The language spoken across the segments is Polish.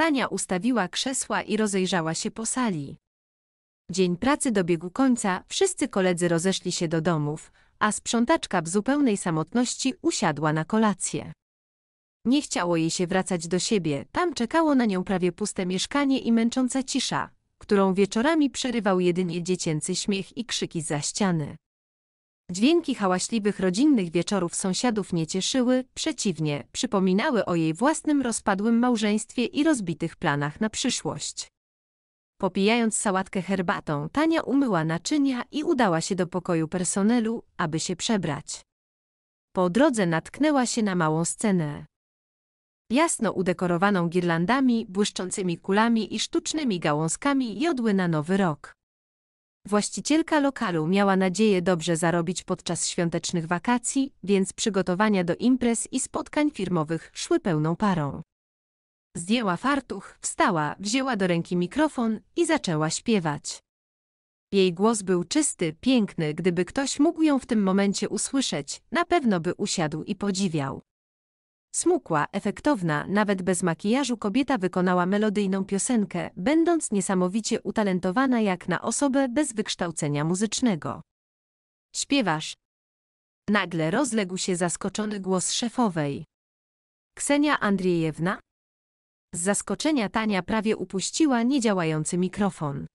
Tania ustawiła krzesła i rozejrzała się po sali. Dzień pracy dobiegł końca, wszyscy koledzy rozeszli się do domów, a sprzątaczka w zupełnej samotności usiadła na kolację. Nie chciało jej się wracać do siebie, tam czekało na nią prawie puste mieszkanie i męcząca cisza, którą wieczorami przerywał jedynie dziecięcy śmiech i krzyki za ściany. Dźwięki hałaśliwych rodzinnych wieczorów sąsiadów nie cieszyły, przeciwnie, przypominały o jej własnym rozpadłym małżeństwie i rozbitych planach na przyszłość. Popijając sałatkę herbatą, Tania umyła naczynia i udała się do pokoju personelu, aby się przebrać. Po drodze natknęła się na małą scenę. Jasno udekorowaną girlandami, błyszczącymi kulami i sztucznymi gałązkami jodły na nowy rok. Właścicielka lokalu miała nadzieję dobrze zarobić podczas świątecznych wakacji, więc przygotowania do imprez i spotkań firmowych szły pełną parą. Zdjęła fartuch, wstała, wzięła do ręki mikrofon i zaczęła śpiewać. Jej głos był czysty, piękny, gdyby ktoś mógł ją w tym momencie usłyszeć, na pewno by usiadł i podziwiał. Smukła, efektowna, nawet bez makijażu kobieta wykonała melodyjną piosenkę, będąc niesamowicie utalentowana jak na osobę bez wykształcenia muzycznego. Śpiewasz. Nagle rozległ się zaskoczony głos szefowej. Ksenia Andriejewna? Z zaskoczenia Tania prawie upuściła niedziałający mikrofon.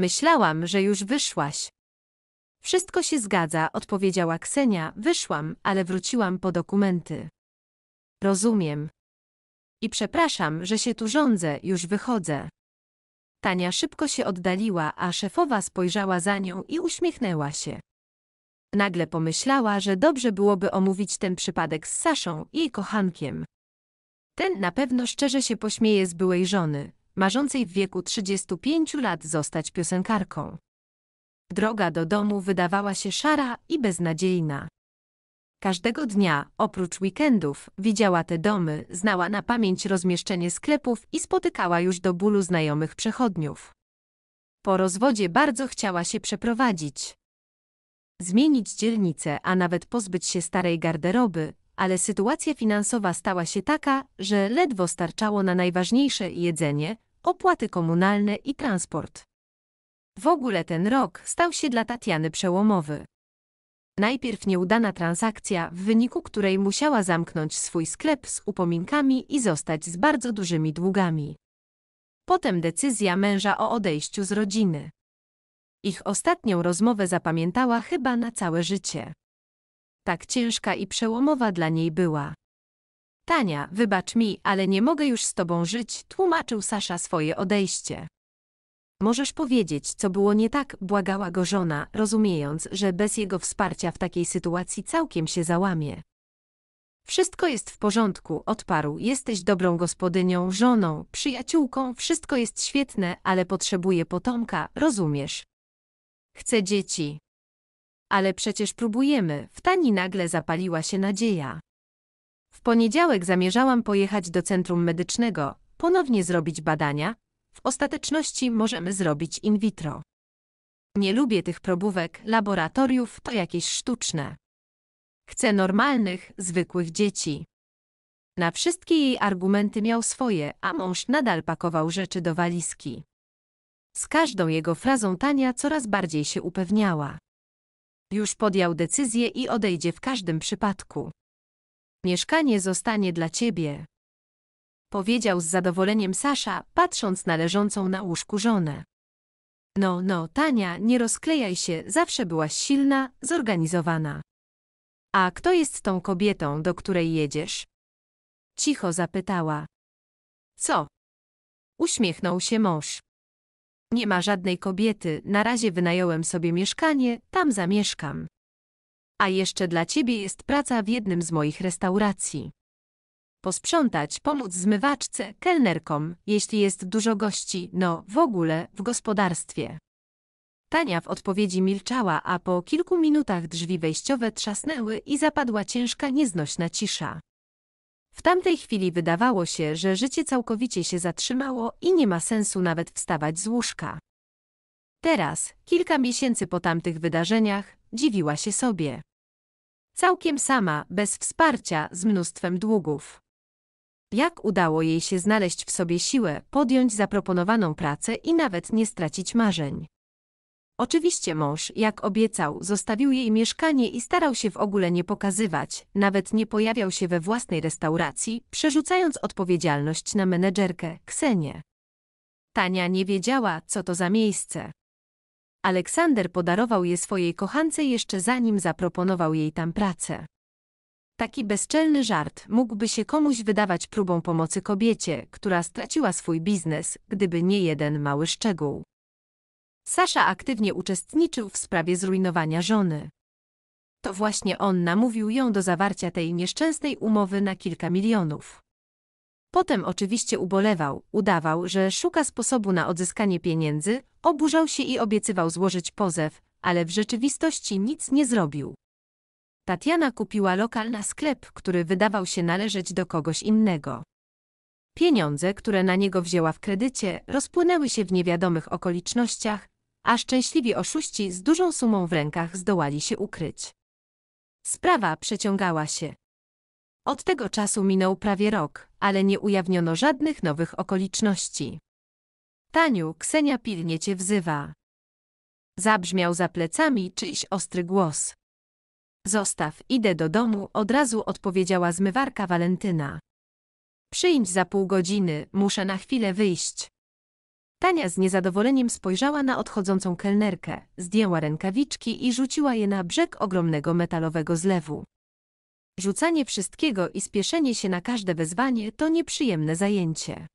Myślałam, że już wyszłaś. Wszystko się zgadza, odpowiedziała Ksenia. Wyszłam, ale wróciłam po dokumenty. Rozumiem. I przepraszam, że się tu rządzę, już wychodzę. Tania szybko się oddaliła, a szefowa spojrzała za nią i uśmiechnęła się. Nagle pomyślała, że dobrze byłoby omówić ten przypadek z Saszą i kochankiem. Ten na pewno szczerze się pośmieje z byłej żony, marzącej w wieku 35 lat zostać piosenkarką. Droga do domu wydawała się szara i beznadziejna. Każdego dnia, oprócz weekendów, widziała te domy, znała na pamięć rozmieszczenie sklepów i spotykała już do bólu znajomych przechodniów. Po rozwodzie bardzo chciała się przeprowadzić. Zmienić dzielnicę, a nawet pozbyć się starej garderoby, ale sytuacja finansowa stała się taka, że ledwo starczało na najważniejsze jedzenie, opłaty komunalne i transport. W ogóle ten rok stał się dla Tatiany przełomowy. Najpierw nieudana transakcja, w wyniku której musiała zamknąć swój sklep z upominkami i zostać z bardzo dużymi długami. Potem decyzja męża o odejściu z rodziny. Ich ostatnią rozmowę zapamiętała chyba na całe życie. Tak ciężka i przełomowa dla niej była. Tania, wybacz mi, ale nie mogę już z tobą żyć, tłumaczył Sasza swoje odejście. Możesz powiedzieć, co było nie tak, błagała go żona, rozumiejąc, że bez jego wsparcia w takiej sytuacji całkiem się załamie. Wszystko jest w porządku, odparł. Jesteś dobrą gospodynią, żoną, przyjaciółką, wszystko jest świetne, ale potrzebuję potomka, rozumiesz? Chcę dzieci. Ale przecież próbujemy, w tani nagle zapaliła się nadzieja. W poniedziałek zamierzałam pojechać do centrum medycznego, ponownie zrobić badania, w ostateczności możemy zrobić in vitro. Nie lubię tych probówek, laboratoriów to jakieś sztuczne. Chcę normalnych, zwykłych dzieci. Na wszystkie jej argumenty miał swoje, a mąż nadal pakował rzeczy do walizki. Z każdą jego frazą Tania coraz bardziej się upewniała. Już podjął decyzję i odejdzie w każdym przypadku. Mieszkanie zostanie dla ciebie powiedział z zadowoleniem Sasza, patrząc na leżącą na łóżku żonę. No, no, Tania, nie rozklejaj się, zawsze byłaś silna, zorganizowana. A kto jest tą kobietą, do której jedziesz? Cicho zapytała. Co? Uśmiechnął się mąż. Nie ma żadnej kobiety, na razie wynająłem sobie mieszkanie, tam zamieszkam. A jeszcze dla ciebie jest praca w jednym z moich restauracji. Posprzątać, pomóc zmywaczce, kelnerkom, jeśli jest dużo gości, no w ogóle w gospodarstwie. Tania w odpowiedzi milczała, a po kilku minutach drzwi wejściowe trzasnęły i zapadła ciężka, nieznośna cisza. W tamtej chwili wydawało się, że życie całkowicie się zatrzymało i nie ma sensu nawet wstawać z łóżka. Teraz, kilka miesięcy po tamtych wydarzeniach, dziwiła się sobie. Całkiem sama, bez wsparcia, z mnóstwem długów. Jak udało jej się znaleźć w sobie siłę, podjąć zaproponowaną pracę i nawet nie stracić marzeń. Oczywiście mąż, jak obiecał, zostawił jej mieszkanie i starał się w ogóle nie pokazywać, nawet nie pojawiał się we własnej restauracji, przerzucając odpowiedzialność na menedżerkę, Ksenię. Tania nie wiedziała, co to za miejsce. Aleksander podarował je swojej kochance jeszcze zanim zaproponował jej tam pracę. Taki bezczelny żart mógłby się komuś wydawać próbą pomocy kobiecie, która straciła swój biznes, gdyby nie jeden mały szczegół. Sasza aktywnie uczestniczył w sprawie zrujnowania żony. To właśnie on namówił ją do zawarcia tej nieszczęsnej umowy na kilka milionów. Potem oczywiście ubolewał, udawał, że szuka sposobu na odzyskanie pieniędzy, oburzał się i obiecywał złożyć pozew, ale w rzeczywistości nic nie zrobił. Tatiana kupiła lokal na sklep, który wydawał się należeć do kogoś innego. Pieniądze, które na niego wzięła w kredycie, rozpłynęły się w niewiadomych okolicznościach, a szczęśliwi oszuści z dużą sumą w rękach zdołali się ukryć. Sprawa przeciągała się. Od tego czasu minął prawie rok, ale nie ujawniono żadnych nowych okoliczności. Taniu, Ksenia pilnie cię wzywa. Zabrzmiał za plecami czyjś ostry głos. Zostaw, idę do domu, od razu odpowiedziała zmywarka Walentyna. Przyjdź za pół godziny, muszę na chwilę wyjść. Tania z niezadowoleniem spojrzała na odchodzącą kelnerkę, zdjęła rękawiczki i rzuciła je na brzeg ogromnego metalowego zlewu. Rzucanie wszystkiego i spieszenie się na każde wezwanie to nieprzyjemne zajęcie.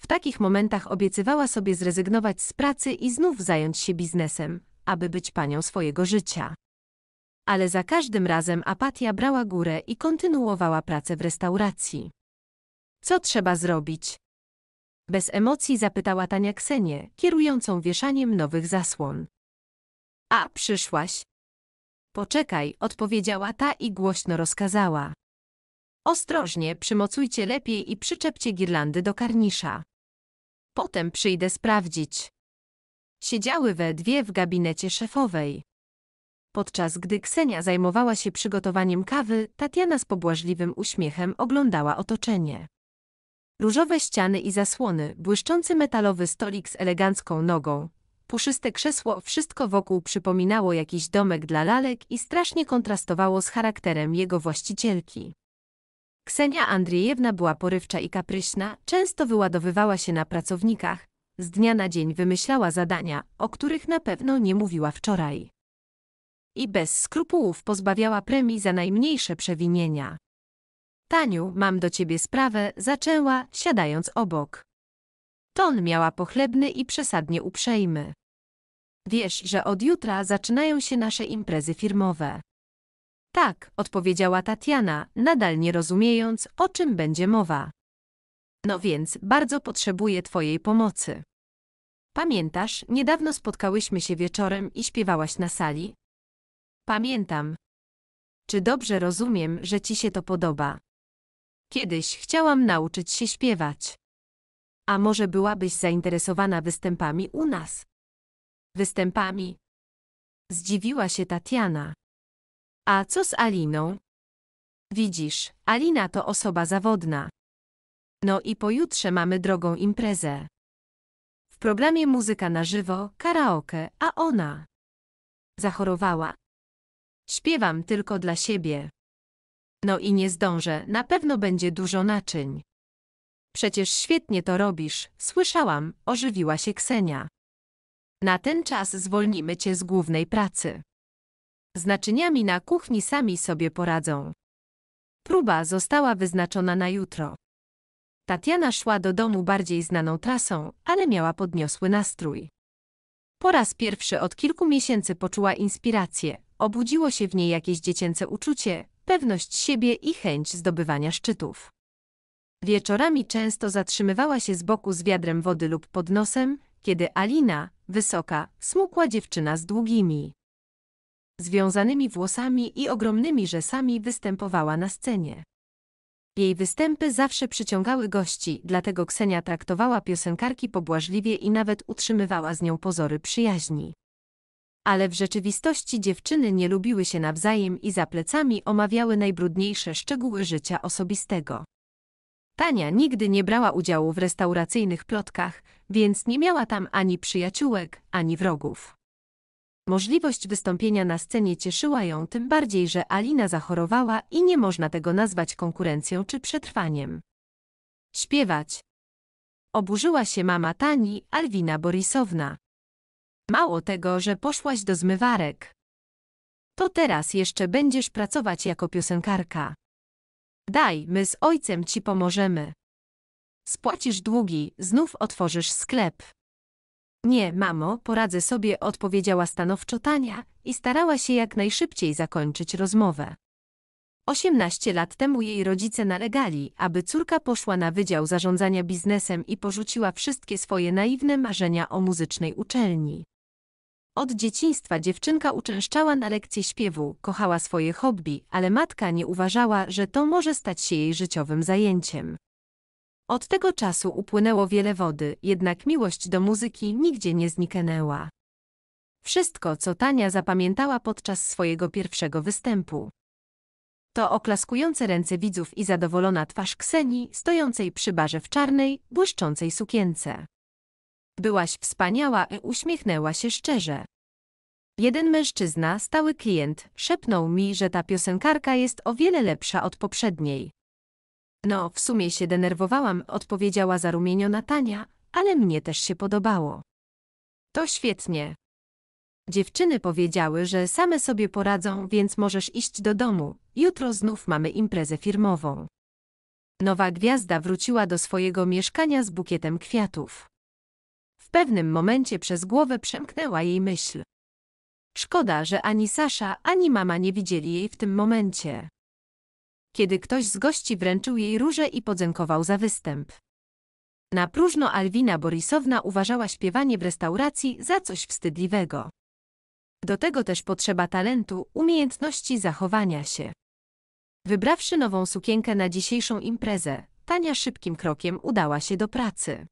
W takich momentach obiecywała sobie zrezygnować z pracy i znów zająć się biznesem, aby być panią swojego życia ale za każdym razem apatia brała górę i kontynuowała pracę w restauracji. Co trzeba zrobić? Bez emocji zapytała Tania Ksenię, kierującą wieszaniem nowych zasłon. A, przyszłaś? Poczekaj, odpowiedziała ta i głośno rozkazała. Ostrożnie przymocujcie lepiej i przyczepcie girlandy do karnisza. Potem przyjdę sprawdzić. Siedziały we dwie w gabinecie szefowej. Podczas gdy Ksenia zajmowała się przygotowaniem kawy, Tatiana z pobłażliwym uśmiechem oglądała otoczenie. Różowe ściany i zasłony, błyszczący metalowy stolik z elegancką nogą, puszyste krzesło, wszystko wokół przypominało jakiś domek dla lalek i strasznie kontrastowało z charakterem jego właścicielki. Ksenia Andrzejewna była porywcza i kapryśna, często wyładowywała się na pracownikach, z dnia na dzień wymyślała zadania, o których na pewno nie mówiła wczoraj i bez skrupułów pozbawiała premii za najmniejsze przewinienia. Taniu, mam do ciebie sprawę, zaczęła, siadając obok. Ton miała pochlebny i przesadnie uprzejmy. Wiesz, że od jutra zaczynają się nasze imprezy firmowe. Tak, odpowiedziała Tatiana, nadal nie rozumiejąc, o czym będzie mowa. No więc, bardzo potrzebuję twojej pomocy. Pamiętasz, niedawno spotkałyśmy się wieczorem i śpiewałaś na sali, Pamiętam. Czy dobrze rozumiem, że ci się to podoba? Kiedyś chciałam nauczyć się śpiewać. A może byłabyś zainteresowana występami u nas? Występami? Zdziwiła się Tatiana. A co z Aliną? Widzisz, Alina to osoba zawodna. No i pojutrze mamy drogą imprezę. W programie muzyka na żywo, karaoke, a ona zachorowała, Śpiewam tylko dla siebie. No i nie zdążę, na pewno będzie dużo naczyń. Przecież świetnie to robisz, słyszałam, ożywiła się Ksenia. Na ten czas zwolnimy cię z głównej pracy. Z naczyniami na kuchni sami sobie poradzą. Próba została wyznaczona na jutro. Tatiana szła do domu bardziej znaną trasą, ale miała podniosły nastrój. Po raz pierwszy od kilku miesięcy poczuła inspirację, obudziło się w niej jakieś dziecięce uczucie, pewność siebie i chęć zdobywania szczytów. Wieczorami często zatrzymywała się z boku z wiadrem wody lub pod nosem, kiedy Alina, wysoka, smukła dziewczyna z długimi, związanymi włosami i ogromnymi rzesami występowała na scenie. Jej występy zawsze przyciągały gości, dlatego Ksenia traktowała piosenkarki pobłażliwie i nawet utrzymywała z nią pozory przyjaźni ale w rzeczywistości dziewczyny nie lubiły się nawzajem i za plecami omawiały najbrudniejsze szczegóły życia osobistego. Tania nigdy nie brała udziału w restauracyjnych plotkach, więc nie miała tam ani przyjaciółek, ani wrogów. Możliwość wystąpienia na scenie cieszyła ją tym bardziej, że Alina zachorowała i nie można tego nazwać konkurencją czy przetrwaniem. Śpiewać. Oburzyła się mama Tani, Alwina Borisowna. Mało tego, że poszłaś do zmywarek. To teraz jeszcze będziesz pracować jako piosenkarka. Daj, my z ojcem ci pomożemy. Spłacisz długi, znów otworzysz sklep. Nie, mamo, poradzę sobie, odpowiedziała stanowczo Tania i starała się jak najszybciej zakończyć rozmowę. Osiemnaście lat temu jej rodzice nalegali, aby córka poszła na Wydział Zarządzania Biznesem i porzuciła wszystkie swoje naiwne marzenia o muzycznej uczelni. Od dzieciństwa dziewczynka uczęszczała na lekcje śpiewu, kochała swoje hobby, ale matka nie uważała, że to może stać się jej życiowym zajęciem. Od tego czasu upłynęło wiele wody, jednak miłość do muzyki nigdzie nie zniknęła. Wszystko, co Tania zapamiętała podczas swojego pierwszego występu. To oklaskujące ręce widzów i zadowolona twarz Ksenii, stojącej przy barze w czarnej, błyszczącej sukience. Byłaś wspaniała i uśmiechnęła się szczerze. Jeden mężczyzna, stały klient, szepnął mi, że ta piosenkarka jest o wiele lepsza od poprzedniej. No, w sumie się denerwowałam, odpowiedziała zarumieniona Tania, ale mnie też się podobało. To świetnie. Dziewczyny powiedziały, że same sobie poradzą, więc możesz iść do domu. Jutro znów mamy imprezę firmową. Nowa gwiazda wróciła do swojego mieszkania z bukietem kwiatów. W pewnym momencie przez głowę przemknęła jej myśl. Szkoda, że ani Sasza, ani mama nie widzieli jej w tym momencie. Kiedy ktoś z gości wręczył jej róże i podziękował za występ. Na próżno Alwina Borisowna uważała śpiewanie w restauracji za coś wstydliwego. Do tego też potrzeba talentu, umiejętności zachowania się. Wybrawszy nową sukienkę na dzisiejszą imprezę, Tania szybkim krokiem udała się do pracy.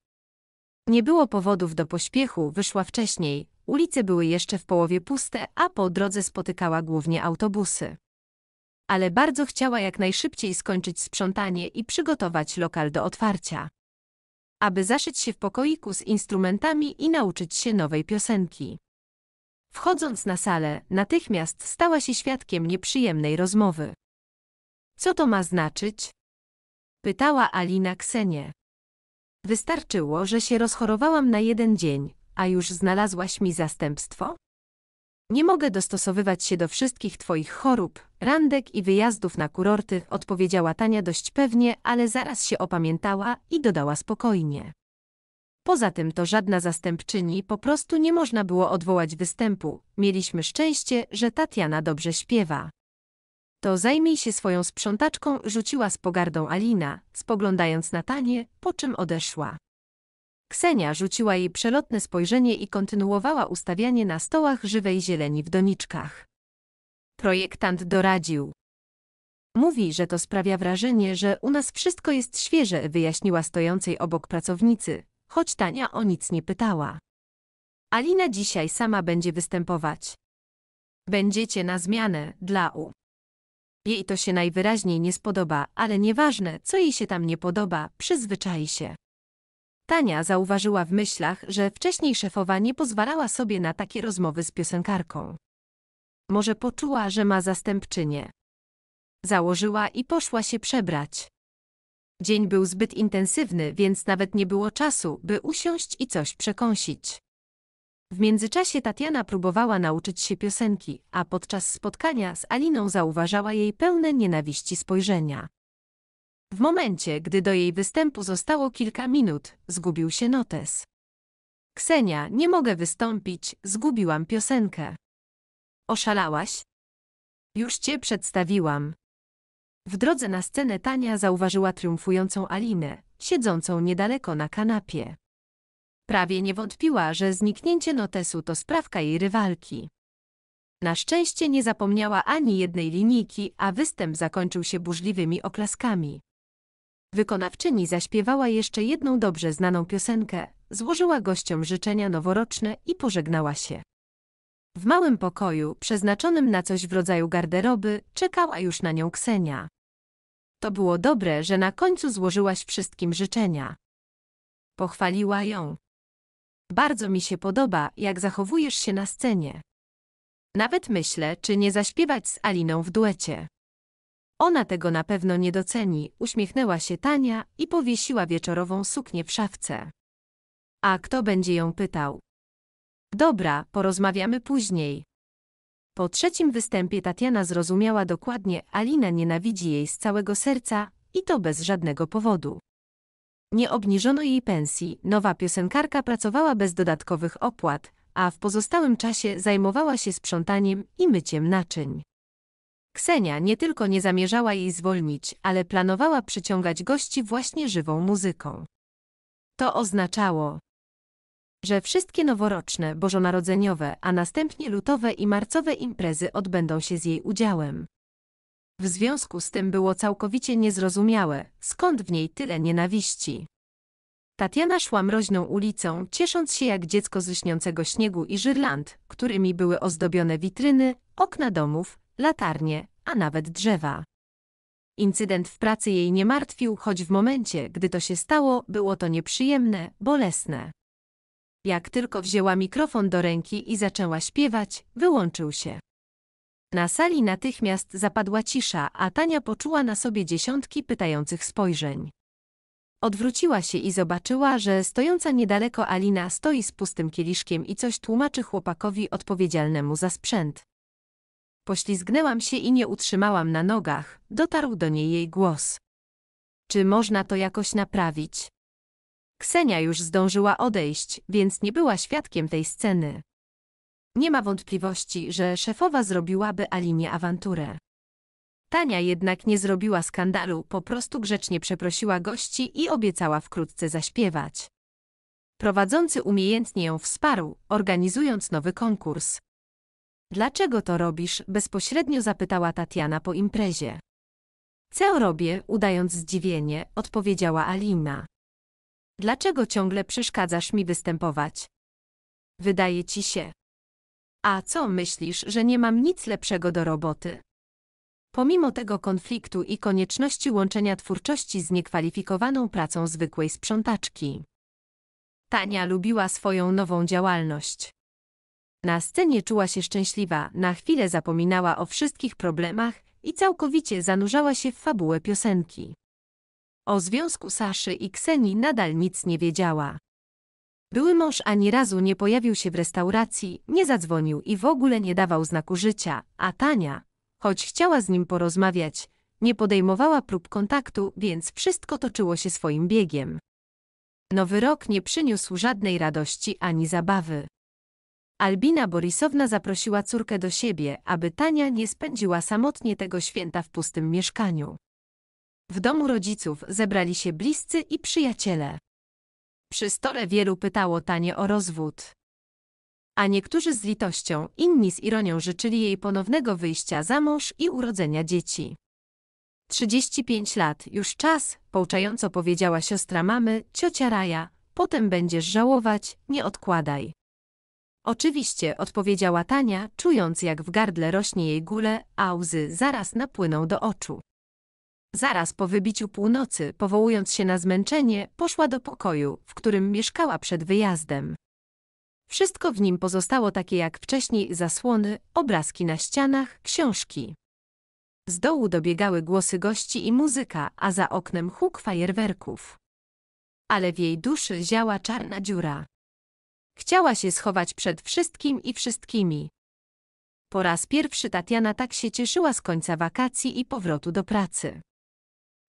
Nie było powodów do pośpiechu, wyszła wcześniej, ulice były jeszcze w połowie puste, a po drodze spotykała głównie autobusy. Ale bardzo chciała jak najszybciej skończyć sprzątanie i przygotować lokal do otwarcia. Aby zaszyć się w pokoiku z instrumentami i nauczyć się nowej piosenki. Wchodząc na salę, natychmiast stała się świadkiem nieprzyjemnej rozmowy. Co to ma znaczyć? Pytała Alina Ksenię. Wystarczyło, że się rozchorowałam na jeden dzień, a już znalazłaś mi zastępstwo? Nie mogę dostosowywać się do wszystkich twoich chorób, randek i wyjazdów na kurorty, odpowiedziała Tania dość pewnie, ale zaraz się opamiętała i dodała spokojnie. Poza tym to żadna zastępczyni, po prostu nie można było odwołać występu. Mieliśmy szczęście, że Tatiana dobrze śpiewa. To zajmij się swoją sprzątaczką, rzuciła z pogardą Alina, spoglądając na Tanie, po czym odeszła. Ksenia rzuciła jej przelotne spojrzenie i kontynuowała ustawianie na stołach żywej zieleni w doniczkach. Projektant doradził. Mówi, że to sprawia wrażenie, że u nas wszystko jest świeże, wyjaśniła stojącej obok pracownicy, choć Tania o nic nie pytała. Alina dzisiaj sama będzie występować. Będziecie na zmianę dla U. Jej to się najwyraźniej nie spodoba, ale nieważne, co jej się tam nie podoba, przyzwyczai się. Tania zauważyła w myślach, że wcześniej szefowa nie pozwalała sobie na takie rozmowy z piosenkarką. Może poczuła, że ma zastępczynię. Założyła i poszła się przebrać. Dzień był zbyt intensywny, więc nawet nie było czasu, by usiąść i coś przekąsić. W międzyczasie Tatiana próbowała nauczyć się piosenki, a podczas spotkania z Aliną zauważała jej pełne nienawiści spojrzenia. W momencie, gdy do jej występu zostało kilka minut, zgubił się notes. Ksenia, nie mogę wystąpić, zgubiłam piosenkę. Oszalałaś? Już cię przedstawiłam. W drodze na scenę Tania zauważyła triumfującą Alinę, siedzącą niedaleko na kanapie. Prawie nie wątpiła, że zniknięcie notesu to sprawka jej rywalki. Na szczęście nie zapomniała ani jednej linijki, a występ zakończył się burzliwymi oklaskami. Wykonawczyni zaśpiewała jeszcze jedną dobrze znaną piosenkę, złożyła gościom życzenia noworoczne i pożegnała się. W małym pokoju, przeznaczonym na coś w rodzaju garderoby, czekała już na nią Ksenia. To było dobre, że na końcu złożyłaś wszystkim życzenia. Pochwaliła ją. Bardzo mi się podoba, jak zachowujesz się na scenie. Nawet myślę, czy nie zaśpiewać z Aliną w duecie. Ona tego na pewno nie doceni, uśmiechnęła się Tania i powiesiła wieczorową suknię w szafce. A kto będzie ją pytał? Dobra, porozmawiamy później. Po trzecim występie Tatiana zrozumiała dokładnie, Alina nienawidzi jej z całego serca i to bez żadnego powodu. Nie obniżono jej pensji, nowa piosenkarka pracowała bez dodatkowych opłat, a w pozostałym czasie zajmowała się sprzątaniem i myciem naczyń. Ksenia nie tylko nie zamierzała jej zwolnić, ale planowała przyciągać gości właśnie żywą muzyką. To oznaczało, że wszystkie noworoczne, bożonarodzeniowe, a następnie lutowe i marcowe imprezy odbędą się z jej udziałem. W związku z tym było całkowicie niezrozumiałe, skąd w niej tyle nienawiści. Tatiana szła mroźną ulicą, ciesząc się jak dziecko z lśniącego śniegu i żyrland, którymi były ozdobione witryny, okna domów, latarnie, a nawet drzewa. Incydent w pracy jej nie martwił, choć w momencie, gdy to się stało, było to nieprzyjemne, bolesne. Jak tylko wzięła mikrofon do ręki i zaczęła śpiewać, wyłączył się. Na sali natychmiast zapadła cisza, a Tania poczuła na sobie dziesiątki pytających spojrzeń. Odwróciła się i zobaczyła, że stojąca niedaleko Alina stoi z pustym kieliszkiem i coś tłumaczy chłopakowi odpowiedzialnemu za sprzęt. Poślizgnęłam się i nie utrzymałam na nogach, dotarł do niej jej głos. Czy można to jakoś naprawić? Ksenia już zdążyła odejść, więc nie była świadkiem tej sceny. Nie ma wątpliwości, że szefowa zrobiłaby Alinie awanturę. Tania jednak nie zrobiła skandalu, po prostu grzecznie przeprosiła gości i obiecała wkrótce zaśpiewać. Prowadzący umiejętnie ją wsparł, organizując nowy konkurs. Dlaczego to robisz? bezpośrednio zapytała Tatiana po imprezie. Co robię, udając zdziwienie, odpowiedziała Alina. Dlaczego ciągle przeszkadzasz mi występować? Wydaje ci się, a co myślisz, że nie mam nic lepszego do roboty? Pomimo tego konfliktu i konieczności łączenia twórczości z niekwalifikowaną pracą zwykłej sprzątaczki. Tania lubiła swoją nową działalność. Na scenie czuła się szczęśliwa, na chwilę zapominała o wszystkich problemach i całkowicie zanurzała się w fabułę piosenki. O związku Saszy i Kseni nadal nic nie wiedziała. Były mąż ani razu nie pojawił się w restauracji, nie zadzwonił i w ogóle nie dawał znaku życia, a Tania, choć chciała z nim porozmawiać, nie podejmowała prób kontaktu, więc wszystko toczyło się swoim biegiem. Nowy rok nie przyniósł żadnej radości ani zabawy. Albina Borisowna zaprosiła córkę do siebie, aby Tania nie spędziła samotnie tego święta w pustym mieszkaniu. W domu rodziców zebrali się bliscy i przyjaciele. Przy stole wielu pytało Tanie o rozwód. A niektórzy z litością, inni z ironią życzyli jej ponownego wyjścia za mąż i urodzenia dzieci. 35 lat, już czas, pouczająco powiedziała siostra mamy, ciocia Raja, potem będziesz żałować, nie odkładaj. Oczywiście, odpowiedziała Tania, czując jak w gardle rośnie jej gule, a łzy zaraz napłyną do oczu. Zaraz po wybiciu północy, powołując się na zmęczenie, poszła do pokoju, w którym mieszkała przed wyjazdem. Wszystko w nim pozostało takie jak wcześniej zasłony, obrazki na ścianach, książki. Z dołu dobiegały głosy gości i muzyka, a za oknem huk fajerwerków. Ale w jej duszy ziała czarna dziura. Chciała się schować przed wszystkim i wszystkimi. Po raz pierwszy Tatiana tak się cieszyła z końca wakacji i powrotu do pracy.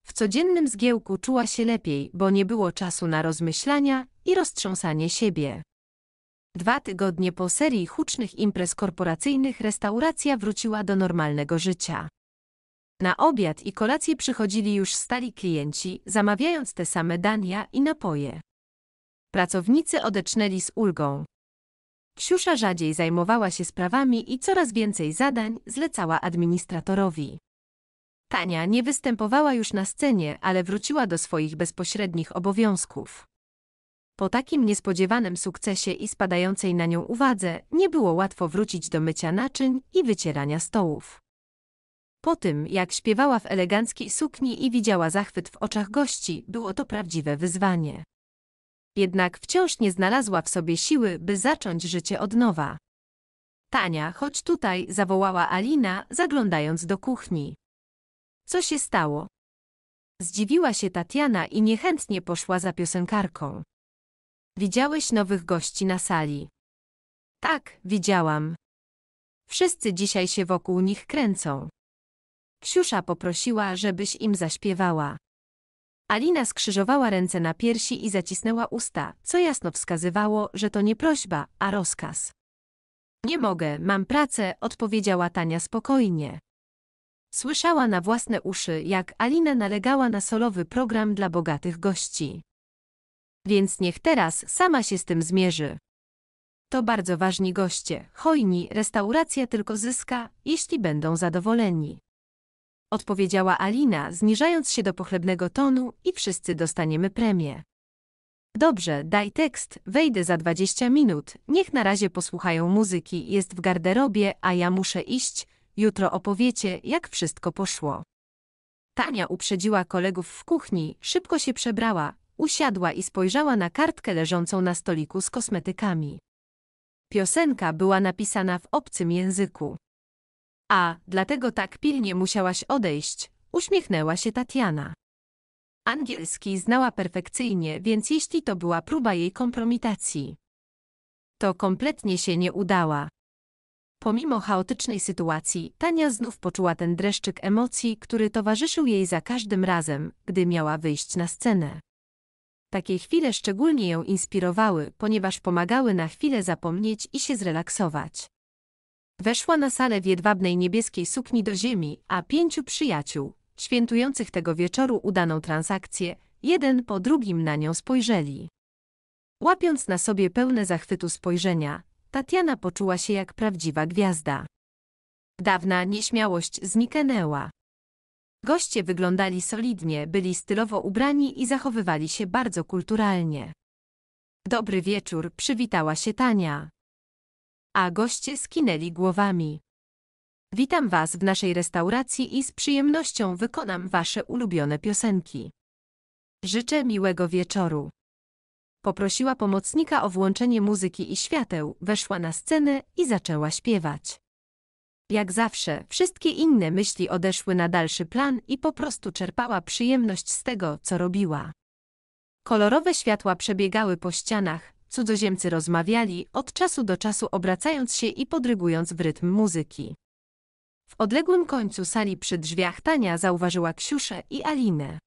W codziennym zgiełku czuła się lepiej, bo nie było czasu na rozmyślania i roztrząsanie siebie. Dwa tygodnie po serii hucznych imprez korporacyjnych restauracja wróciła do normalnego życia. Na obiad i kolację przychodzili już stali klienci, zamawiając te same dania i napoje. Pracownicy odecznęli z ulgą. Ksiusza rzadziej zajmowała się sprawami i coraz więcej zadań zlecała administratorowi. Tania nie występowała już na scenie, ale wróciła do swoich bezpośrednich obowiązków. Po takim niespodziewanym sukcesie i spadającej na nią uwadze, nie było łatwo wrócić do mycia naczyń i wycierania stołów. Po tym, jak śpiewała w eleganckiej sukni i widziała zachwyt w oczach gości, było to prawdziwe wyzwanie. Jednak wciąż nie znalazła w sobie siły, by zacząć życie od nowa. Tania, chodź tutaj, zawołała Alina, zaglądając do kuchni. Co się stało? Zdziwiła się Tatiana i niechętnie poszła za piosenkarką. Widziałeś nowych gości na sali? Tak, widziałam. Wszyscy dzisiaj się wokół nich kręcą. Ksiusza poprosiła, żebyś im zaśpiewała. Alina skrzyżowała ręce na piersi i zacisnęła usta, co jasno wskazywało, że to nie prośba, a rozkaz. Nie mogę, mam pracę, odpowiedziała Tania spokojnie. Słyszała na własne uszy, jak Alina nalegała na solowy program dla bogatych gości. Więc niech teraz sama się z tym zmierzy. To bardzo ważni goście, hojni, restauracja tylko zyska, jeśli będą zadowoleni. Odpowiedziała Alina, zniżając się do pochlebnego tonu i wszyscy dostaniemy premię. Dobrze, daj tekst, wejdę za 20 minut, niech na razie posłuchają muzyki, jest w garderobie, a ja muszę iść, Jutro opowiecie, jak wszystko poszło. Tania uprzedziła kolegów w kuchni, szybko się przebrała, usiadła i spojrzała na kartkę leżącą na stoliku z kosmetykami. Piosenka była napisana w obcym języku. A, dlatego tak pilnie musiałaś odejść, uśmiechnęła się Tatiana. Angielski znała perfekcyjnie, więc jeśli to była próba jej kompromitacji, to kompletnie się nie udała. Pomimo chaotycznej sytuacji, Tania znów poczuła ten dreszczyk emocji, który towarzyszył jej za każdym razem, gdy miała wyjść na scenę. Takie chwile szczególnie ją inspirowały, ponieważ pomagały na chwilę zapomnieć i się zrelaksować. Weszła na salę w jedwabnej niebieskiej sukni do ziemi, a pięciu przyjaciół, świętujących tego wieczoru udaną transakcję, jeden po drugim na nią spojrzeli. Łapiąc na sobie pełne zachwytu spojrzenia, Tatiana poczuła się jak prawdziwa gwiazda. Dawna nieśmiałość zniknęła. Goście wyglądali solidnie, byli stylowo ubrani i zachowywali się bardzo kulturalnie. Dobry wieczór, przywitała się Tania. A goście skinęli głowami. Witam Was w naszej restauracji i z przyjemnością wykonam Wasze ulubione piosenki. Życzę miłego wieczoru. Poprosiła pomocnika o włączenie muzyki i świateł, weszła na scenę i zaczęła śpiewać. Jak zawsze, wszystkie inne myśli odeszły na dalszy plan i po prostu czerpała przyjemność z tego, co robiła. Kolorowe światła przebiegały po ścianach, cudzoziemcy rozmawiali, od czasu do czasu obracając się i podrygując w rytm muzyki. W odległym końcu sali przy drzwiach Tania zauważyła Ksiuszę i Alinę.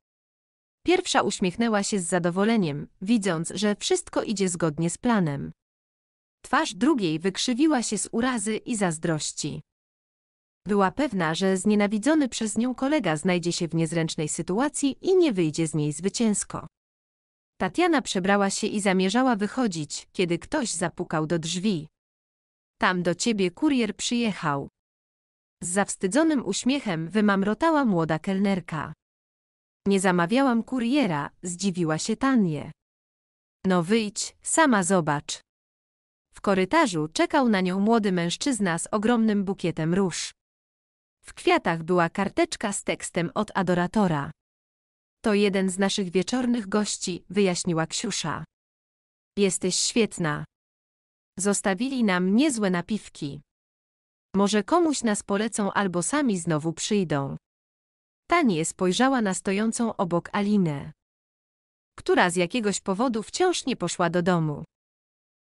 Pierwsza uśmiechnęła się z zadowoleniem, widząc, że wszystko idzie zgodnie z planem. Twarz drugiej wykrzywiła się z urazy i zazdrości. Była pewna, że znienawidzony przez nią kolega znajdzie się w niezręcznej sytuacji i nie wyjdzie z niej zwycięsko. Tatiana przebrała się i zamierzała wychodzić, kiedy ktoś zapukał do drzwi. Tam do ciebie kurier przyjechał. Z zawstydzonym uśmiechem wymamrotała młoda kelnerka. Nie zamawiałam kuriera, zdziwiła się Tanie. No wyjdź, sama zobacz. W korytarzu czekał na nią młody mężczyzna z ogromnym bukietem róż. W kwiatach była karteczka z tekstem od adoratora. To jeden z naszych wieczornych gości, wyjaśniła Ksiusza. Jesteś świetna. Zostawili nam niezłe napiwki. Może komuś nas polecą albo sami znowu przyjdą. Tanie spojrzała na stojącą obok Alinę, która z jakiegoś powodu wciąż nie poszła do domu.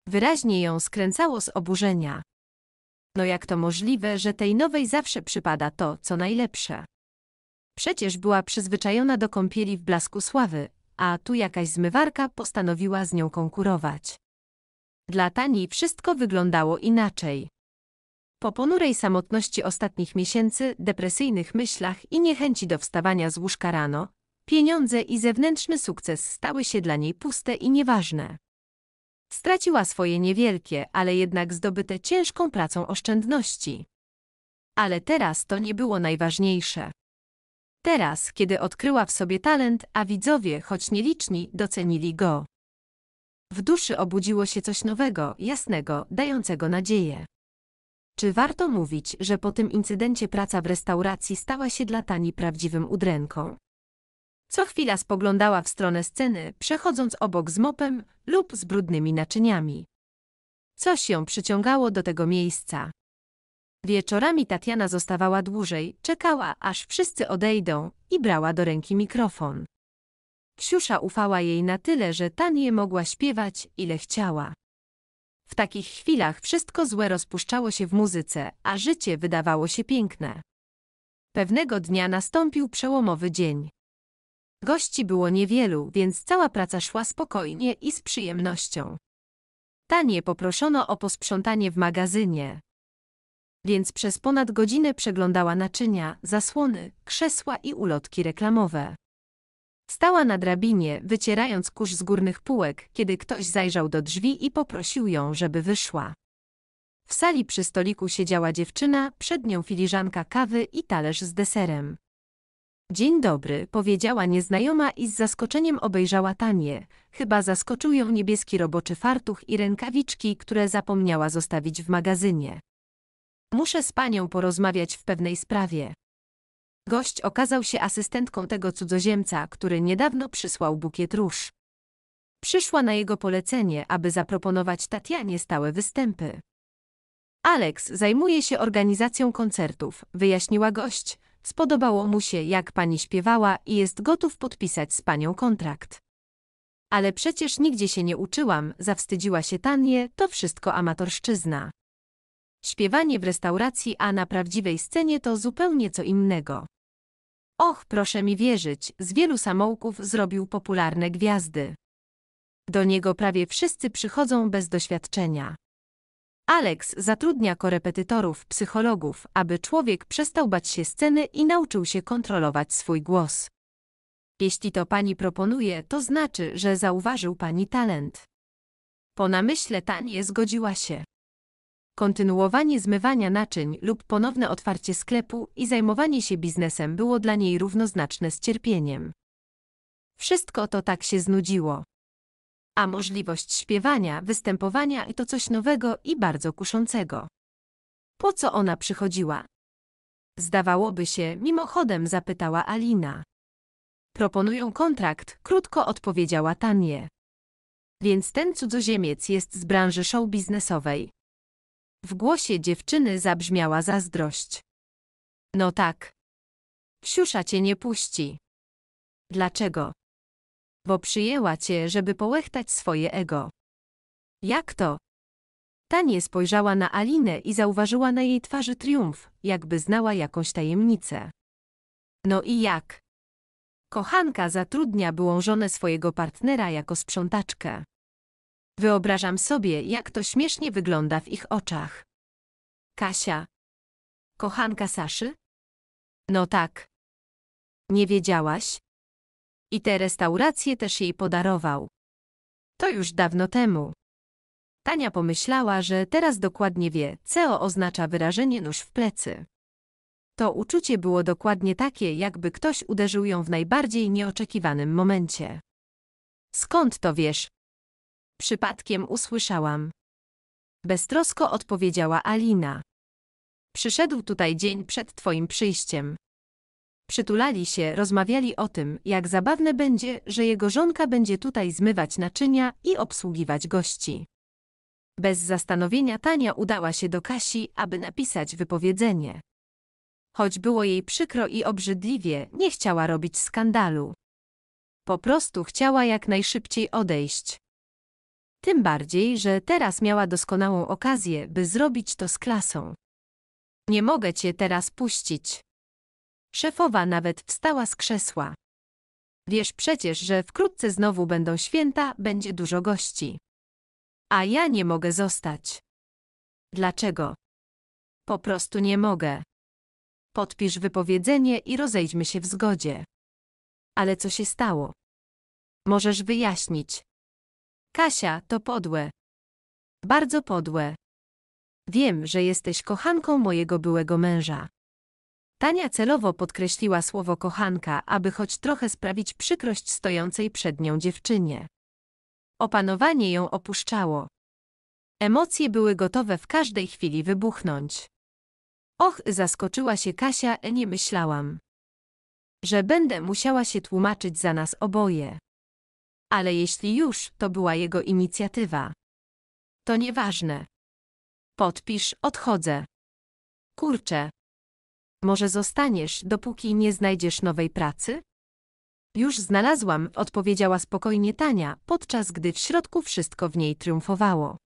Wyraźnie ją skręcało z oburzenia. No jak to możliwe, że tej nowej zawsze przypada to, co najlepsze? Przecież była przyzwyczajona do kąpieli w blasku sławy, a tu jakaś zmywarka postanowiła z nią konkurować. Dla Tani wszystko wyglądało inaczej. Po ponurej samotności ostatnich miesięcy, depresyjnych myślach i niechęci do wstawania z łóżka rano, pieniądze i zewnętrzny sukces stały się dla niej puste i nieważne. Straciła swoje niewielkie, ale jednak zdobyte ciężką pracą oszczędności. Ale teraz to nie było najważniejsze. Teraz, kiedy odkryła w sobie talent, a widzowie, choć nieliczni, docenili go. W duszy obudziło się coś nowego, jasnego, dającego nadzieję. Czy warto mówić, że po tym incydencie praca w restauracji stała się dla Tani prawdziwym udręką? Co chwila spoglądała w stronę sceny, przechodząc obok z mopem lub z brudnymi naczyniami. Coś ją przyciągało do tego miejsca. Wieczorami Tatiana zostawała dłużej, czekała, aż wszyscy odejdą i brała do ręki mikrofon. Ksiusza ufała jej na tyle, że Tanie mogła śpiewać, ile chciała. W takich chwilach wszystko złe rozpuszczało się w muzyce, a życie wydawało się piękne. Pewnego dnia nastąpił przełomowy dzień. Gości było niewielu, więc cała praca szła spokojnie i z przyjemnością. Tanie poproszono o posprzątanie w magazynie. Więc przez ponad godzinę przeglądała naczynia, zasłony, krzesła i ulotki reklamowe. Stała na drabinie, wycierając kurz z górnych półek, kiedy ktoś zajrzał do drzwi i poprosił ją, żeby wyszła. W sali przy stoliku siedziała dziewczyna, przed nią filiżanka kawy i talerz z deserem. Dzień dobry, powiedziała nieznajoma i z zaskoczeniem obejrzała Tanię. Chyba zaskoczył ją niebieski roboczy fartuch i rękawiczki, które zapomniała zostawić w magazynie. Muszę z panią porozmawiać w pewnej sprawie. Gość okazał się asystentką tego cudzoziemca, który niedawno przysłał bukiet róż. Przyszła na jego polecenie, aby zaproponować Tatianie stałe występy. Alex zajmuje się organizacją koncertów, wyjaśniła gość. Spodobało mu się, jak pani śpiewała i jest gotów podpisać z panią kontrakt. Ale przecież nigdzie się nie uczyłam, zawstydziła się Tanie, to wszystko amatorszczyzna. Śpiewanie w restauracji, a na prawdziwej scenie to zupełnie co innego. Och, proszę mi wierzyć, z wielu samołków zrobił popularne gwiazdy. Do niego prawie wszyscy przychodzą bez doświadczenia. Alex zatrudnia korepetytorów, psychologów, aby człowiek przestał bać się sceny i nauczył się kontrolować swój głos. Jeśli to pani proponuje, to znaczy, że zauważył pani talent. Po namyśle Tanie zgodziła się. Kontynuowanie zmywania naczyń lub ponowne otwarcie sklepu i zajmowanie się biznesem było dla niej równoznaczne z cierpieniem. Wszystko to tak się znudziło. A możliwość śpiewania, występowania i to coś nowego i bardzo kuszącego. Po co ona przychodziła? Zdawałoby się, mimochodem zapytała Alina. Proponują kontrakt, krótko odpowiedziała Tanie. Więc ten cudzoziemiec jest z branży show biznesowej. W głosie dziewczyny zabrzmiała zazdrość. No tak. Siusza cię nie puści. Dlaczego? Bo przyjęła cię, żeby połechtać swoje ego. Jak to? Tanie spojrzała na Alinę i zauważyła na jej twarzy triumf, jakby znała jakąś tajemnicę. No i jak? Kochanka zatrudnia byłą żonę swojego partnera jako sprzątaczkę. Wyobrażam sobie, jak to śmiesznie wygląda w ich oczach. Kasia. Kochanka Saszy? No tak. Nie wiedziałaś? I te restauracje też jej podarował. To już dawno temu. Tania pomyślała, że teraz dokładnie wie, co oznacza wyrażenie nóż w plecy. To uczucie było dokładnie takie, jakby ktoś uderzył ją w najbardziej nieoczekiwanym momencie. Skąd to wiesz? Przypadkiem usłyszałam. Beztrosko odpowiedziała Alina. Przyszedł tutaj dzień przed twoim przyjściem. Przytulali się, rozmawiali o tym, jak zabawne będzie, że jego żonka będzie tutaj zmywać naczynia i obsługiwać gości. Bez zastanowienia Tania udała się do Kasi, aby napisać wypowiedzenie. Choć było jej przykro i obrzydliwie, nie chciała robić skandalu. Po prostu chciała jak najszybciej odejść. Tym bardziej, że teraz miała doskonałą okazję, by zrobić to z klasą. Nie mogę cię teraz puścić. Szefowa nawet wstała z krzesła. Wiesz przecież, że wkrótce znowu będą święta, będzie dużo gości. A ja nie mogę zostać. Dlaczego? Po prostu nie mogę. Podpisz wypowiedzenie i rozejdźmy się w zgodzie. Ale co się stało? Możesz wyjaśnić. Kasia, to podłe. Bardzo podłe. Wiem, że jesteś kochanką mojego byłego męża. Tania celowo podkreśliła słowo kochanka, aby choć trochę sprawić przykrość stojącej przed nią dziewczynie. Opanowanie ją opuszczało. Emocje były gotowe w każdej chwili wybuchnąć. Och, zaskoczyła się Kasia, nie myślałam, że będę musiała się tłumaczyć za nas oboje. Ale jeśli już, to była jego inicjatywa. To nieważne. Podpisz, odchodzę. Kurczę. Może zostaniesz, dopóki nie znajdziesz nowej pracy? Już znalazłam, odpowiedziała spokojnie Tania, podczas gdy w środku wszystko w niej triumfowało.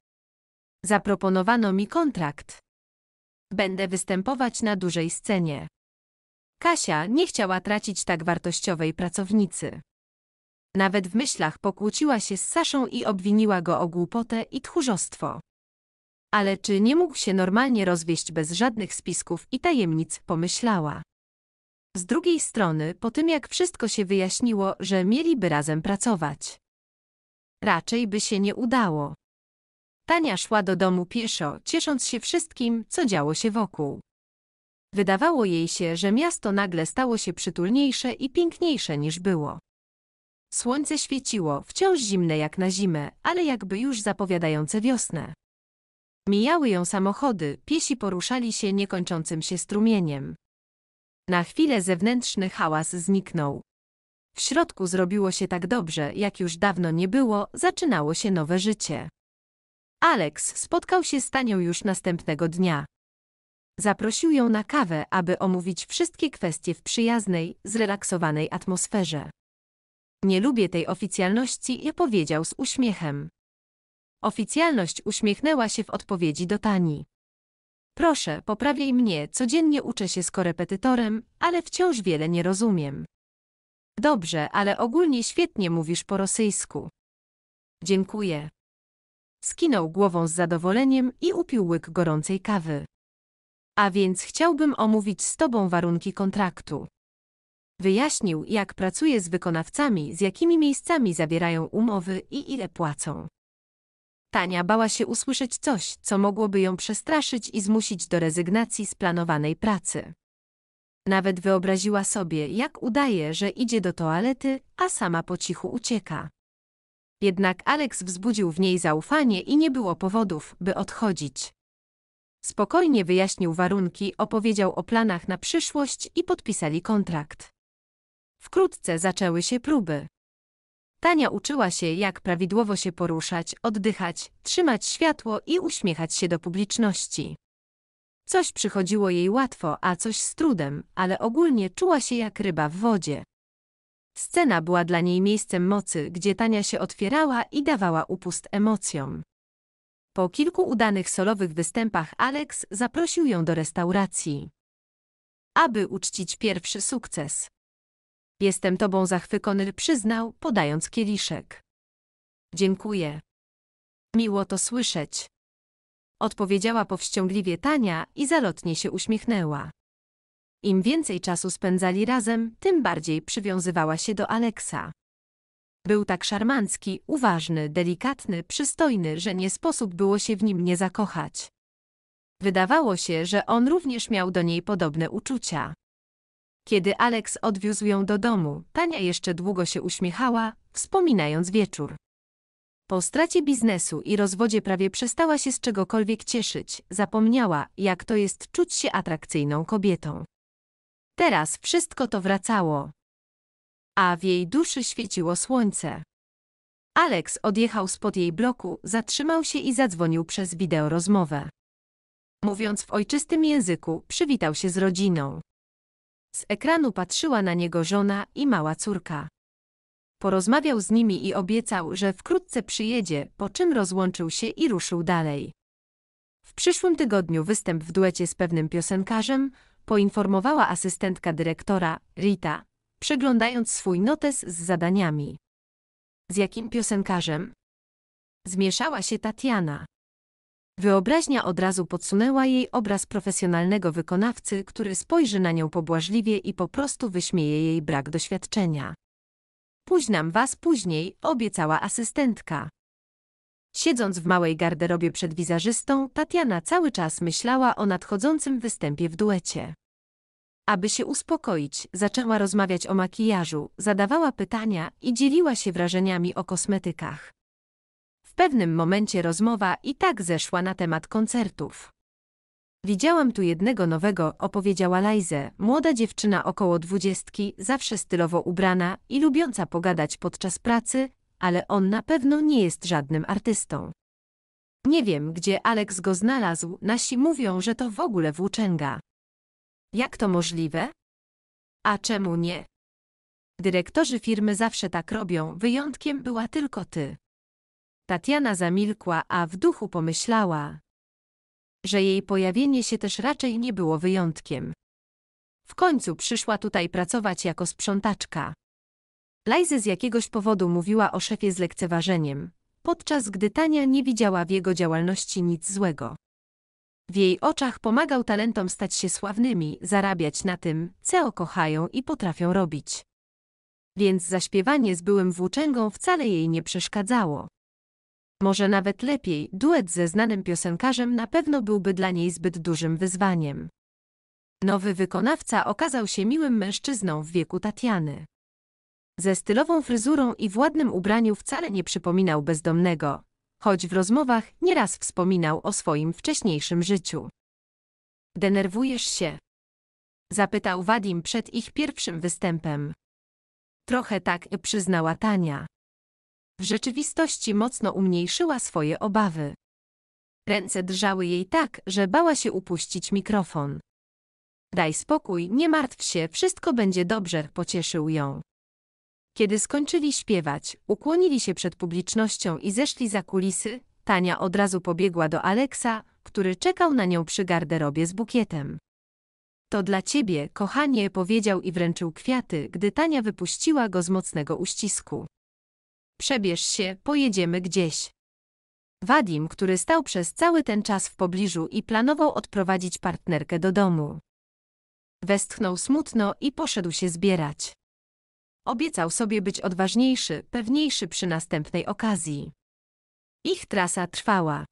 Zaproponowano mi kontrakt. Będę występować na dużej scenie. Kasia nie chciała tracić tak wartościowej pracownicy. Nawet w myślach pokłóciła się z Saszą i obwiniła go o głupotę i tchórzostwo. Ale czy nie mógł się normalnie rozwieść bez żadnych spisków i tajemnic, pomyślała. Z drugiej strony, po tym jak wszystko się wyjaśniło, że mieliby razem pracować. Raczej by się nie udało. Tania szła do domu pieszo, ciesząc się wszystkim, co działo się wokół. Wydawało jej się, że miasto nagle stało się przytulniejsze i piękniejsze niż było. Słońce świeciło, wciąż zimne jak na zimę, ale jakby już zapowiadające wiosnę. Mijały ją samochody, piesi poruszali się niekończącym się strumieniem. Na chwilę zewnętrzny hałas zniknął. W środku zrobiło się tak dobrze, jak już dawno nie było, zaczynało się nowe życie. Alex spotkał się z Tanią już następnego dnia. Zaprosił ją na kawę, aby omówić wszystkie kwestie w przyjaznej, zrelaksowanej atmosferze. Nie lubię tej oficjalności, powiedział z uśmiechem. Oficjalność uśmiechnęła się w odpowiedzi do Tani. Proszę, poprawiaj mnie, codziennie uczę się z korepetytorem, ale wciąż wiele nie rozumiem. Dobrze, ale ogólnie świetnie mówisz po rosyjsku. Dziękuję. Skinął głową z zadowoleniem i upił łyk gorącej kawy. A więc chciałbym omówić z tobą warunki kontraktu. Wyjaśnił, jak pracuje z wykonawcami, z jakimi miejscami zawierają umowy i ile płacą. Tania bała się usłyszeć coś, co mogłoby ją przestraszyć i zmusić do rezygnacji z planowanej pracy. Nawet wyobraziła sobie, jak udaje, że idzie do toalety, a sama po cichu ucieka. Jednak Alex wzbudził w niej zaufanie i nie było powodów, by odchodzić. Spokojnie wyjaśnił warunki, opowiedział o planach na przyszłość i podpisali kontrakt. Wkrótce zaczęły się próby. Tania uczyła się, jak prawidłowo się poruszać, oddychać, trzymać światło i uśmiechać się do publiczności. Coś przychodziło jej łatwo, a coś z trudem, ale ogólnie czuła się jak ryba w wodzie. Scena była dla niej miejscem mocy, gdzie Tania się otwierała i dawała upust emocjom. Po kilku udanych solowych występach Alex zaprosił ją do restauracji, aby uczcić pierwszy sukces. Jestem tobą zachwycony, przyznał, podając kieliszek. Dziękuję. Miło to słyszeć. Odpowiedziała powściągliwie Tania i zalotnie się uśmiechnęła. Im więcej czasu spędzali razem, tym bardziej przywiązywała się do Aleksa. Był tak szarmancki, uważny, delikatny, przystojny, że nie sposób było się w nim nie zakochać. Wydawało się, że on również miał do niej podobne uczucia. Kiedy Alex odwiózł ją do domu, Tania jeszcze długo się uśmiechała, wspominając wieczór. Po stracie biznesu i rozwodzie prawie przestała się z czegokolwiek cieszyć, zapomniała, jak to jest czuć się atrakcyjną kobietą. Teraz wszystko to wracało. A w jej duszy świeciło słońce. Alex odjechał spod jej bloku, zatrzymał się i zadzwonił przez wideorozmowę. Mówiąc w ojczystym języku, przywitał się z rodziną. Z ekranu patrzyła na niego żona i mała córka. Porozmawiał z nimi i obiecał, że wkrótce przyjedzie, po czym rozłączył się i ruszył dalej. W przyszłym tygodniu występ w duecie z pewnym piosenkarzem, poinformowała asystentka dyrektora, Rita, przeglądając swój notes z zadaniami. Z jakim piosenkarzem? Zmieszała się Tatiana. Wyobraźnia od razu podsunęła jej obraz profesjonalnego wykonawcy, który spojrzy na nią pobłażliwie i po prostu wyśmieje jej brak doświadczenia. Późnam was później, obiecała asystentka. Siedząc w małej garderobie przed wizerzystą, Tatiana cały czas myślała o nadchodzącym występie w duecie. Aby się uspokoić, zaczęła rozmawiać o makijażu, zadawała pytania i dzieliła się wrażeniami o kosmetykach pewnym momencie rozmowa i tak zeszła na temat koncertów. Widziałam tu jednego nowego, opowiedziała Lajze, młoda dziewczyna około dwudziestki, zawsze stylowo ubrana i lubiąca pogadać podczas pracy, ale on na pewno nie jest żadnym artystą. Nie wiem, gdzie Alex go znalazł, nasi mówią, że to w ogóle włóczęga. Jak to możliwe? A czemu nie? Dyrektorzy firmy zawsze tak robią, wyjątkiem była tylko ty. Tatiana zamilkła, a w duchu pomyślała, że jej pojawienie się też raczej nie było wyjątkiem. W końcu przyszła tutaj pracować jako sprzątaczka. Lajzy z jakiegoś powodu mówiła o szefie z lekceważeniem, podczas gdy Tania nie widziała w jego działalności nic złego. W jej oczach pomagał talentom stać się sławnymi, zarabiać na tym, co kochają i potrafią robić. Więc zaśpiewanie z byłym włóczęgą wcale jej nie przeszkadzało. Może nawet lepiej, duet ze znanym piosenkarzem na pewno byłby dla niej zbyt dużym wyzwaniem. Nowy wykonawca okazał się miłym mężczyzną w wieku Tatiany. Ze stylową fryzurą i w ładnym ubraniu wcale nie przypominał bezdomnego, choć w rozmowach nieraz wspominał o swoim wcześniejszym życiu. Denerwujesz się? Zapytał Wadim przed ich pierwszym występem. Trochę tak, przyznała Tania w rzeczywistości mocno umniejszyła swoje obawy. Ręce drżały jej tak, że bała się upuścić mikrofon. Daj spokój, nie martw się, wszystko będzie dobrze, pocieszył ją. Kiedy skończyli śpiewać, ukłonili się przed publicznością i zeszli za kulisy, Tania od razu pobiegła do Aleksa, który czekał na nią przy garderobie z bukietem. To dla ciebie, kochanie, powiedział i wręczył kwiaty, gdy Tania wypuściła go z mocnego uścisku. Przebierz się, pojedziemy gdzieś. Wadim, który stał przez cały ten czas w pobliżu i planował odprowadzić partnerkę do domu. Westchnął smutno i poszedł się zbierać. Obiecał sobie być odważniejszy, pewniejszy przy następnej okazji. Ich trasa trwała.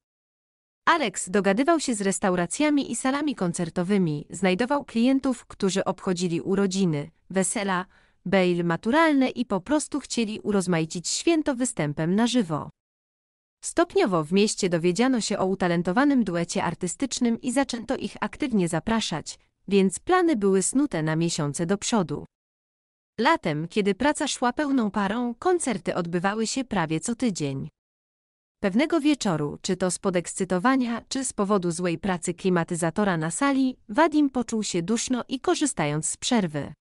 Alex dogadywał się z restauracjami i salami koncertowymi, znajdował klientów, którzy obchodzili urodziny, wesela, bail maturalne i po prostu chcieli urozmaicić święto występem na żywo. Stopniowo w mieście dowiedziano się o utalentowanym duecie artystycznym i zaczęto ich aktywnie zapraszać, więc plany były snute na miesiące do przodu. Latem, kiedy praca szła pełną parą, koncerty odbywały się prawie co tydzień. Pewnego wieczoru, czy to z podekscytowania, czy z powodu złej pracy klimatyzatora na sali, Wadim poczuł się duszno i korzystając z przerwy,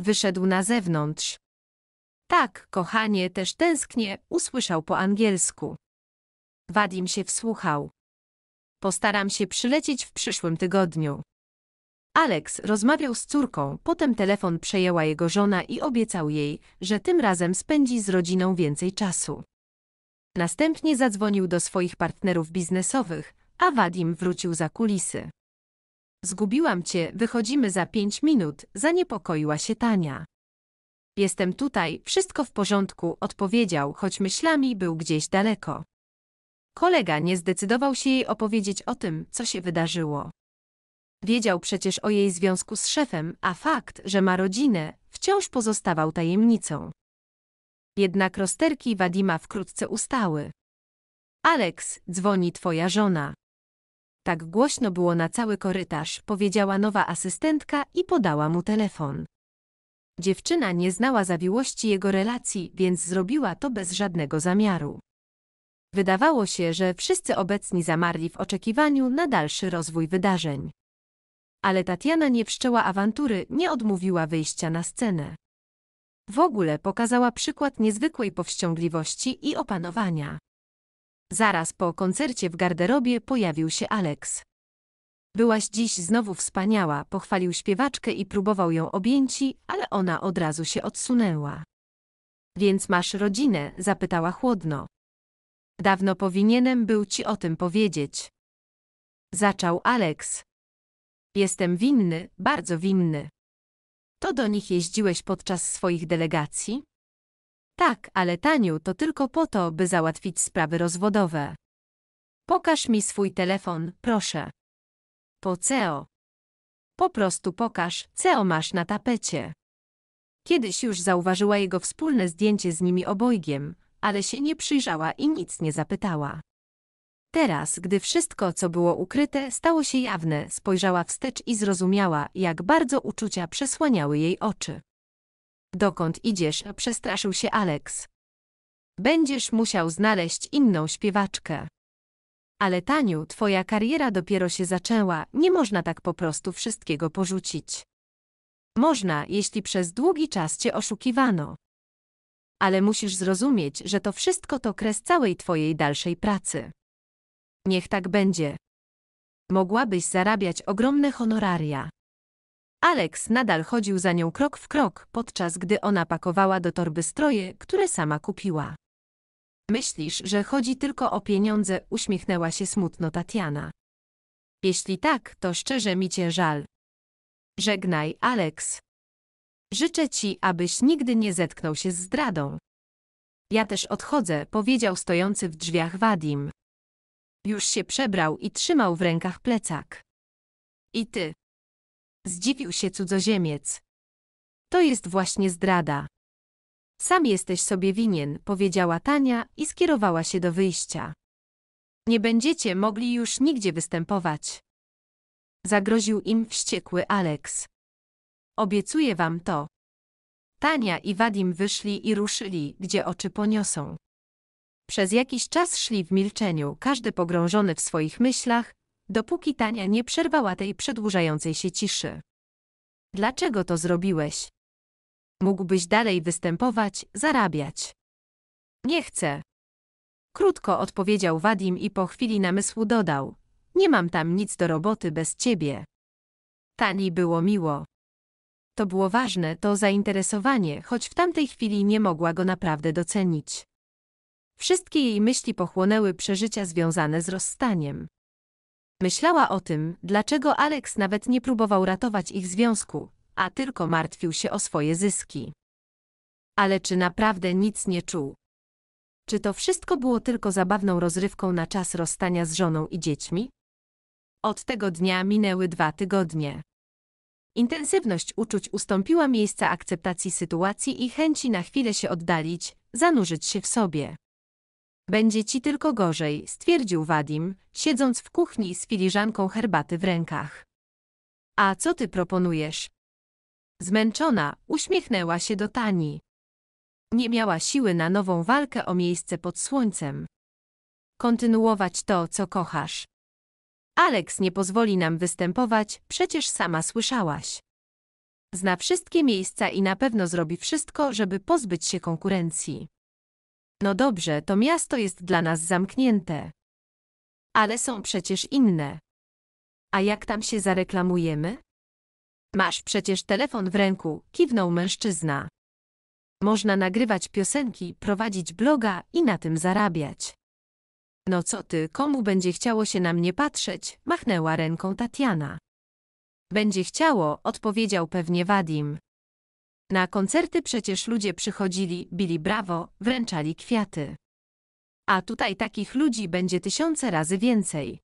Wyszedł na zewnątrz. Tak, kochanie, też tęsknię, usłyszał po angielsku. Wadim się wsłuchał. Postaram się przylecieć w przyszłym tygodniu. Alex rozmawiał z córką, potem telefon przejęła jego żona i obiecał jej, że tym razem spędzi z rodziną więcej czasu. Następnie zadzwonił do swoich partnerów biznesowych, a Wadim wrócił za kulisy. Zgubiłam cię, wychodzimy za pięć minut, zaniepokoiła się Tania. Jestem tutaj, wszystko w porządku, odpowiedział, choć myślami był gdzieś daleko. Kolega nie zdecydował się jej opowiedzieć o tym, co się wydarzyło. Wiedział przecież o jej związku z szefem, a fakt, że ma rodzinę, wciąż pozostawał tajemnicą. Jednak rozterki Wadima wkrótce ustały. Aleks, dzwoni twoja żona. Tak głośno było na cały korytarz, powiedziała nowa asystentka i podała mu telefon. Dziewczyna nie znała zawiłości jego relacji, więc zrobiła to bez żadnego zamiaru. Wydawało się, że wszyscy obecni zamarli w oczekiwaniu na dalszy rozwój wydarzeń. Ale Tatiana nie wszczęła awantury, nie odmówiła wyjścia na scenę. W ogóle pokazała przykład niezwykłej powściągliwości i opanowania. Zaraz po koncercie w garderobie pojawił się Alex. Byłaś dziś znowu wspaniała, pochwalił śpiewaczkę i próbował ją objęci, ale ona od razu się odsunęła. Więc masz rodzinę? zapytała chłodno. Dawno powinienem był ci o tym powiedzieć. Zaczął Alex. Jestem winny, bardzo winny. To do nich jeździłeś podczas swoich delegacji? Tak, ale Taniu, to tylko po to, by załatwić sprawy rozwodowe. Pokaż mi swój telefon, proszę. Po CEO. Po prostu pokaż, CEO masz na tapecie. Kiedyś już zauważyła jego wspólne zdjęcie z nimi obojgiem, ale się nie przyjrzała i nic nie zapytała. Teraz, gdy wszystko, co było ukryte, stało się jawne, spojrzała wstecz i zrozumiała, jak bardzo uczucia przesłaniały jej oczy. Dokąd idziesz? Przestraszył się Alex. Będziesz musiał znaleźć inną śpiewaczkę. Ale Taniu, twoja kariera dopiero się zaczęła, nie można tak po prostu wszystkiego porzucić. Można, jeśli przez długi czas cię oszukiwano. Ale musisz zrozumieć, że to wszystko to kres całej twojej dalszej pracy. Niech tak będzie. Mogłabyś zarabiać ogromne honoraria. Alex nadal chodził za nią krok w krok, podczas gdy ona pakowała do torby stroje, które sama kupiła. Myślisz, że chodzi tylko o pieniądze? uśmiechnęła się smutno Tatiana. Jeśli tak, to szczerze mi cię żal. Żegnaj, Alex. Życzę ci, abyś nigdy nie zetknął się z zdradą. Ja też odchodzę, powiedział stojący w drzwiach Wadim. Już się przebrał i trzymał w rękach plecak. I ty. Zdziwił się cudzoziemiec. To jest właśnie zdrada. Sam jesteś sobie winien, powiedziała Tania i skierowała się do wyjścia. Nie będziecie mogli już nigdzie występować. Zagroził im wściekły Aleks. Obiecuję wam to. Tania i Wadim wyszli i ruszyli, gdzie oczy poniosą. Przez jakiś czas szli w milczeniu, każdy pogrążony w swoich myślach, dopóki Tania nie przerwała tej przedłużającej się ciszy. Dlaczego to zrobiłeś? Mógłbyś dalej występować, zarabiać. Nie chcę. Krótko odpowiedział Wadim i po chwili namysłu dodał. Nie mam tam nic do roboty bez ciebie. Tani było miło. To było ważne, to zainteresowanie, choć w tamtej chwili nie mogła go naprawdę docenić. Wszystkie jej myśli pochłonęły przeżycia związane z rozstaniem. Myślała o tym, dlaczego Alex nawet nie próbował ratować ich związku, a tylko martwił się o swoje zyski. Ale czy naprawdę nic nie czuł? Czy to wszystko było tylko zabawną rozrywką na czas rozstania z żoną i dziećmi? Od tego dnia minęły dwa tygodnie. Intensywność uczuć ustąpiła miejsca akceptacji sytuacji i chęci na chwilę się oddalić, zanurzyć się w sobie. Będzie ci tylko gorzej, stwierdził Wadim, siedząc w kuchni z filiżanką herbaty w rękach. A co ty proponujesz? Zmęczona, uśmiechnęła się do Tani. Nie miała siły na nową walkę o miejsce pod słońcem. Kontynuować to, co kochasz. Alex nie pozwoli nam występować, przecież sama słyszałaś. Zna wszystkie miejsca i na pewno zrobi wszystko, żeby pozbyć się konkurencji. No dobrze, to miasto jest dla nas zamknięte. Ale są przecież inne. A jak tam się zareklamujemy? Masz przecież telefon w ręku, kiwnął mężczyzna. Można nagrywać piosenki, prowadzić bloga i na tym zarabiać. No co ty, komu będzie chciało się na mnie patrzeć? machnęła ręką Tatiana. Będzie chciało, odpowiedział pewnie Wadim. Na koncerty przecież ludzie przychodzili, bili brawo, wręczali kwiaty. A tutaj takich ludzi będzie tysiące razy więcej.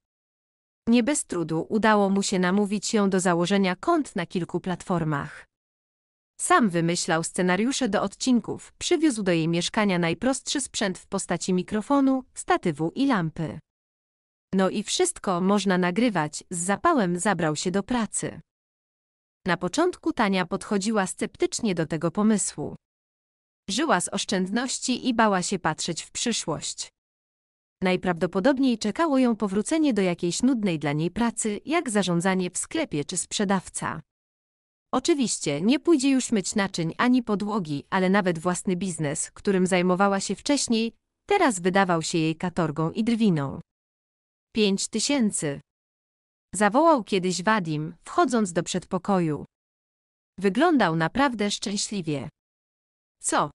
Nie bez trudu udało mu się namówić ją do założenia kont na kilku platformach. Sam wymyślał scenariusze do odcinków, przywiózł do jej mieszkania najprostszy sprzęt w postaci mikrofonu, statywu i lampy. No i wszystko można nagrywać, z zapałem zabrał się do pracy. Na początku Tania podchodziła sceptycznie do tego pomysłu. Żyła z oszczędności i bała się patrzeć w przyszłość. Najprawdopodobniej czekało ją powrócenie do jakiejś nudnej dla niej pracy, jak zarządzanie w sklepie czy sprzedawca. Oczywiście nie pójdzie już myć naczyń ani podłogi, ale nawet własny biznes, którym zajmowała się wcześniej, teraz wydawał się jej katorgą i drwiną. Pięć tysięcy. Zawołał kiedyś Wadim, wchodząc do przedpokoju. Wyglądał naprawdę szczęśliwie. Co?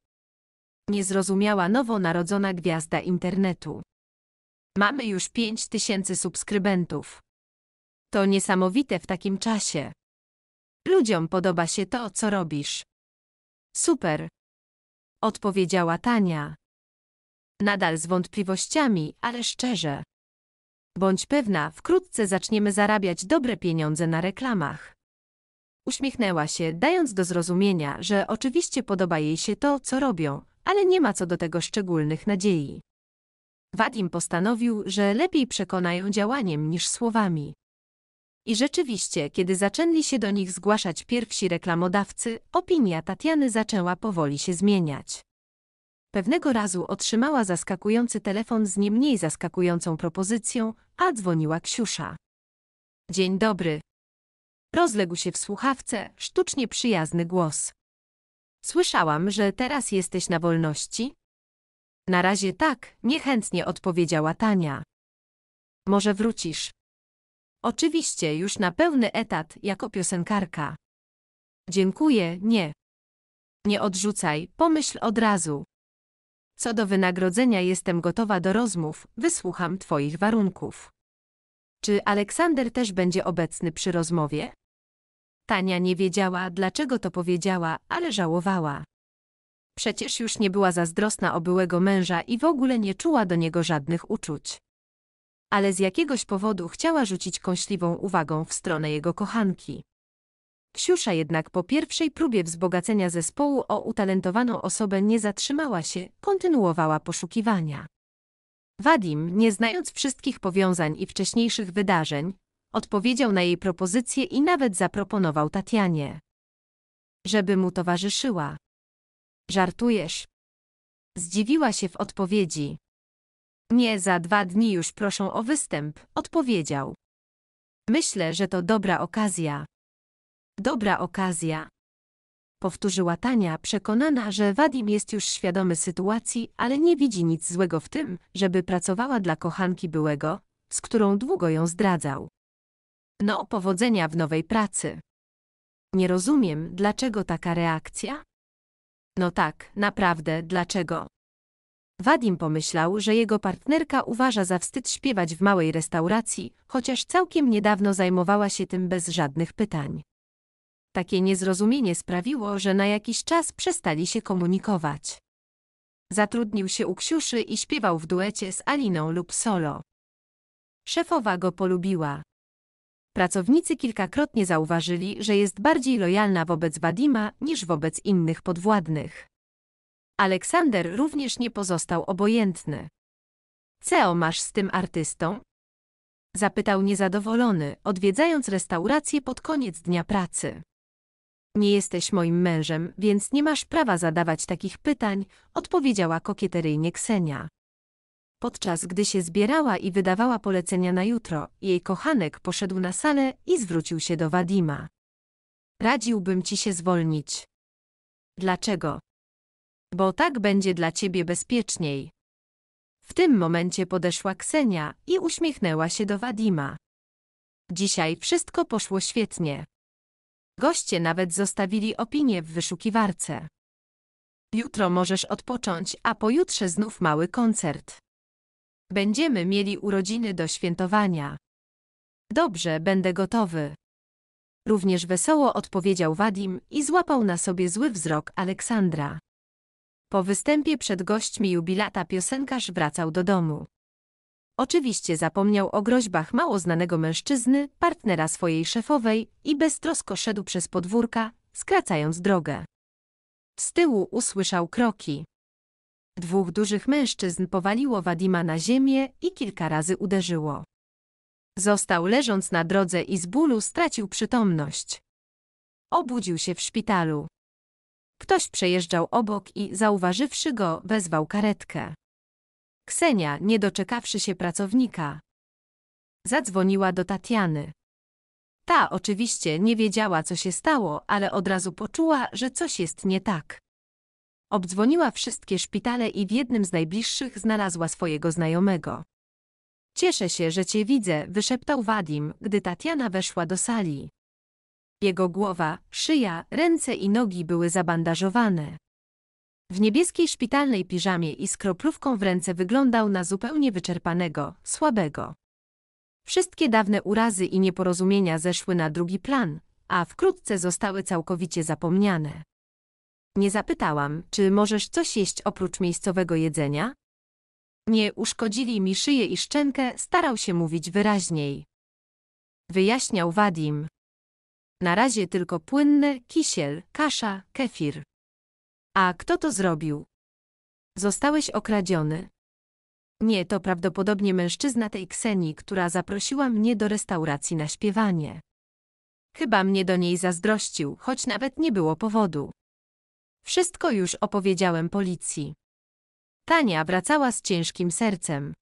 Nie zrozumiała narodzona gwiazda internetu. Mamy już pięć tysięcy subskrybentów. To niesamowite w takim czasie. Ludziom podoba się to, co robisz. Super. Odpowiedziała Tania. Nadal z wątpliwościami, ale szczerze. Bądź pewna, wkrótce zaczniemy zarabiać dobre pieniądze na reklamach. Uśmiechnęła się, dając do zrozumienia, że oczywiście podoba jej się to, co robią, ale nie ma co do tego szczególnych nadziei. Wadim postanowił, że lepiej przekona ją działaniem niż słowami. I rzeczywiście, kiedy zaczęli się do nich zgłaszać pierwsi reklamodawcy, opinia Tatiany zaczęła powoli się zmieniać. Pewnego razu otrzymała zaskakujący telefon z nie mniej zaskakującą propozycją, a dzwoniła Ksiusza. Dzień dobry. Rozległ się w słuchawce sztucznie przyjazny głos. Słyszałam, że teraz jesteś na wolności? Na razie tak, niechętnie odpowiedziała Tania. Może wrócisz? Oczywiście, już na pełny etat, jako piosenkarka. Dziękuję, nie. Nie odrzucaj, pomyśl od razu. Co do wynagrodzenia jestem gotowa do rozmów, wysłucham Twoich warunków. Czy Aleksander też będzie obecny przy rozmowie? Tania nie wiedziała, dlaczego to powiedziała, ale żałowała. Przecież już nie była zazdrosna o byłego męża i w ogóle nie czuła do niego żadnych uczuć. Ale z jakiegoś powodu chciała rzucić kąśliwą uwagą w stronę jego kochanki. Ksiusza jednak po pierwszej próbie wzbogacenia zespołu o utalentowaną osobę nie zatrzymała się, kontynuowała poszukiwania. Wadim, nie znając wszystkich powiązań i wcześniejszych wydarzeń, odpowiedział na jej propozycję i nawet zaproponował Tatianie, żeby mu towarzyszyła. Żartujesz? Zdziwiła się w odpowiedzi. Nie za dwa dni już proszą o występ, odpowiedział. Myślę, że to dobra okazja. Dobra okazja. Powtórzyła Tania, przekonana, że Wadim jest już świadomy sytuacji, ale nie widzi nic złego w tym, żeby pracowała dla kochanki byłego, z którą długo ją zdradzał. No, powodzenia w nowej pracy. Nie rozumiem, dlaczego taka reakcja? No tak, naprawdę, dlaczego? Wadim pomyślał, że jego partnerka uważa za wstyd śpiewać w małej restauracji, chociaż całkiem niedawno zajmowała się tym bez żadnych pytań. Takie niezrozumienie sprawiło, że na jakiś czas przestali się komunikować. Zatrudnił się u Ksiuszy i śpiewał w duecie z Aliną lub solo. Szefowa go polubiła. Pracownicy kilkakrotnie zauważyli, że jest bardziej lojalna wobec Wadima niż wobec innych podwładnych. Aleksander również nie pozostał obojętny. Co masz z tym artystą? Zapytał niezadowolony, odwiedzając restaurację pod koniec dnia pracy. Nie jesteś moim mężem, więc nie masz prawa zadawać takich pytań, odpowiedziała kokieteryjnie Ksenia. Podczas gdy się zbierała i wydawała polecenia na jutro, jej kochanek poszedł na salę i zwrócił się do Wadima. Radziłbym ci się zwolnić. Dlaczego? Bo tak będzie dla ciebie bezpieczniej. W tym momencie podeszła Ksenia i uśmiechnęła się do Wadima. Dzisiaj wszystko poszło świetnie. Goście nawet zostawili opinie w wyszukiwarce. Jutro możesz odpocząć, a pojutrze znów mały koncert. Będziemy mieli urodziny do świętowania. Dobrze, będę gotowy. Również wesoło odpowiedział Wadim i złapał na sobie zły wzrok Aleksandra. Po występie przed gośćmi jubilata piosenkarz wracał do domu. Oczywiście zapomniał o groźbach mało znanego mężczyzny, partnera swojej szefowej i beztrosko szedł przez podwórka, skracając drogę. Z tyłu usłyszał kroki. Dwóch dużych mężczyzn powaliło Wadima na ziemię i kilka razy uderzyło. Został leżąc na drodze i z bólu stracił przytomność. Obudził się w szpitalu. Ktoś przejeżdżał obok i, zauważywszy go, wezwał karetkę. Ksenia, nie doczekawszy się pracownika, zadzwoniła do Tatiany. Ta oczywiście nie wiedziała, co się stało, ale od razu poczuła, że coś jest nie tak. Obdzwoniła wszystkie szpitale i w jednym z najbliższych znalazła swojego znajomego. Cieszę się, że cię widzę, wyszeptał Wadim, gdy Tatiana weszła do sali. Jego głowa, szyja, ręce i nogi były zabandażowane. W niebieskiej szpitalnej piżamie i z kroplówką w ręce wyglądał na zupełnie wyczerpanego, słabego. Wszystkie dawne urazy i nieporozumienia zeszły na drugi plan, a wkrótce zostały całkowicie zapomniane. Nie zapytałam, czy możesz coś jeść oprócz miejscowego jedzenia? Nie uszkodzili mi szyję i szczękę, starał się mówić wyraźniej. Wyjaśniał Wadim. Na razie tylko płynny, kisiel, kasza, kefir. A kto to zrobił? Zostałeś okradziony. Nie, to prawdopodobnie mężczyzna tej Kseni, która zaprosiła mnie do restauracji na śpiewanie. Chyba mnie do niej zazdrościł, choć nawet nie było powodu. Wszystko już opowiedziałem policji. Tania wracała z ciężkim sercem.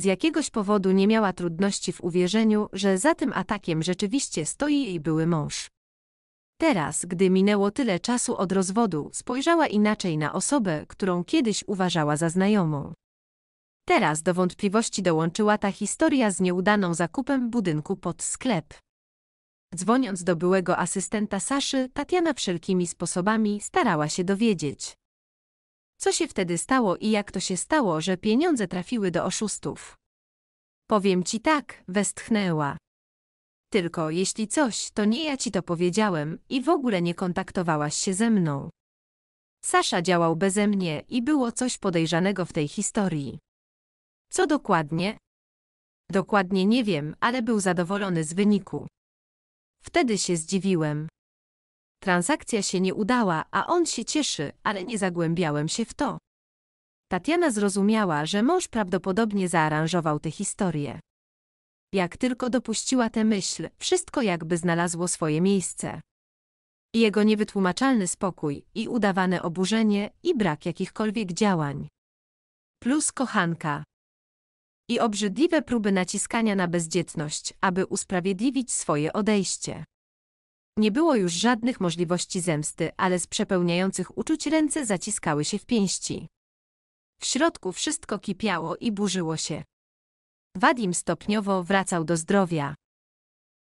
Z jakiegoś powodu nie miała trudności w uwierzeniu, że za tym atakiem rzeczywiście stoi jej były mąż. Teraz, gdy minęło tyle czasu od rozwodu, spojrzała inaczej na osobę, którą kiedyś uważała za znajomą. Teraz do wątpliwości dołączyła ta historia z nieudaną zakupem budynku pod sklep. Dzwoniąc do byłego asystenta Saszy, Tatiana wszelkimi sposobami starała się dowiedzieć. Co się wtedy stało i jak to się stało, że pieniądze trafiły do oszustów? Powiem ci tak, westchnęła. Tylko jeśli coś, to nie ja ci to powiedziałem i w ogóle nie kontaktowałaś się ze mną. Sasza działał beze mnie i było coś podejrzanego w tej historii. Co dokładnie? Dokładnie nie wiem, ale był zadowolony z wyniku. Wtedy się zdziwiłem. Transakcja się nie udała, a on się cieszy, ale nie zagłębiałem się w to. Tatiana zrozumiała, że mąż prawdopodobnie zaaranżował tę historię. Jak tylko dopuściła tę myśl, wszystko jakby znalazło swoje miejsce. Jego niewytłumaczalny spokój i udawane oburzenie i brak jakichkolwiek działań. Plus kochanka. I obrzydliwe próby naciskania na bezdzietność, aby usprawiedliwić swoje odejście. Nie było już żadnych możliwości zemsty, ale z przepełniających uczuć ręce zaciskały się w pięści. W środku wszystko kipiało i burzyło się. Wadim stopniowo wracał do zdrowia.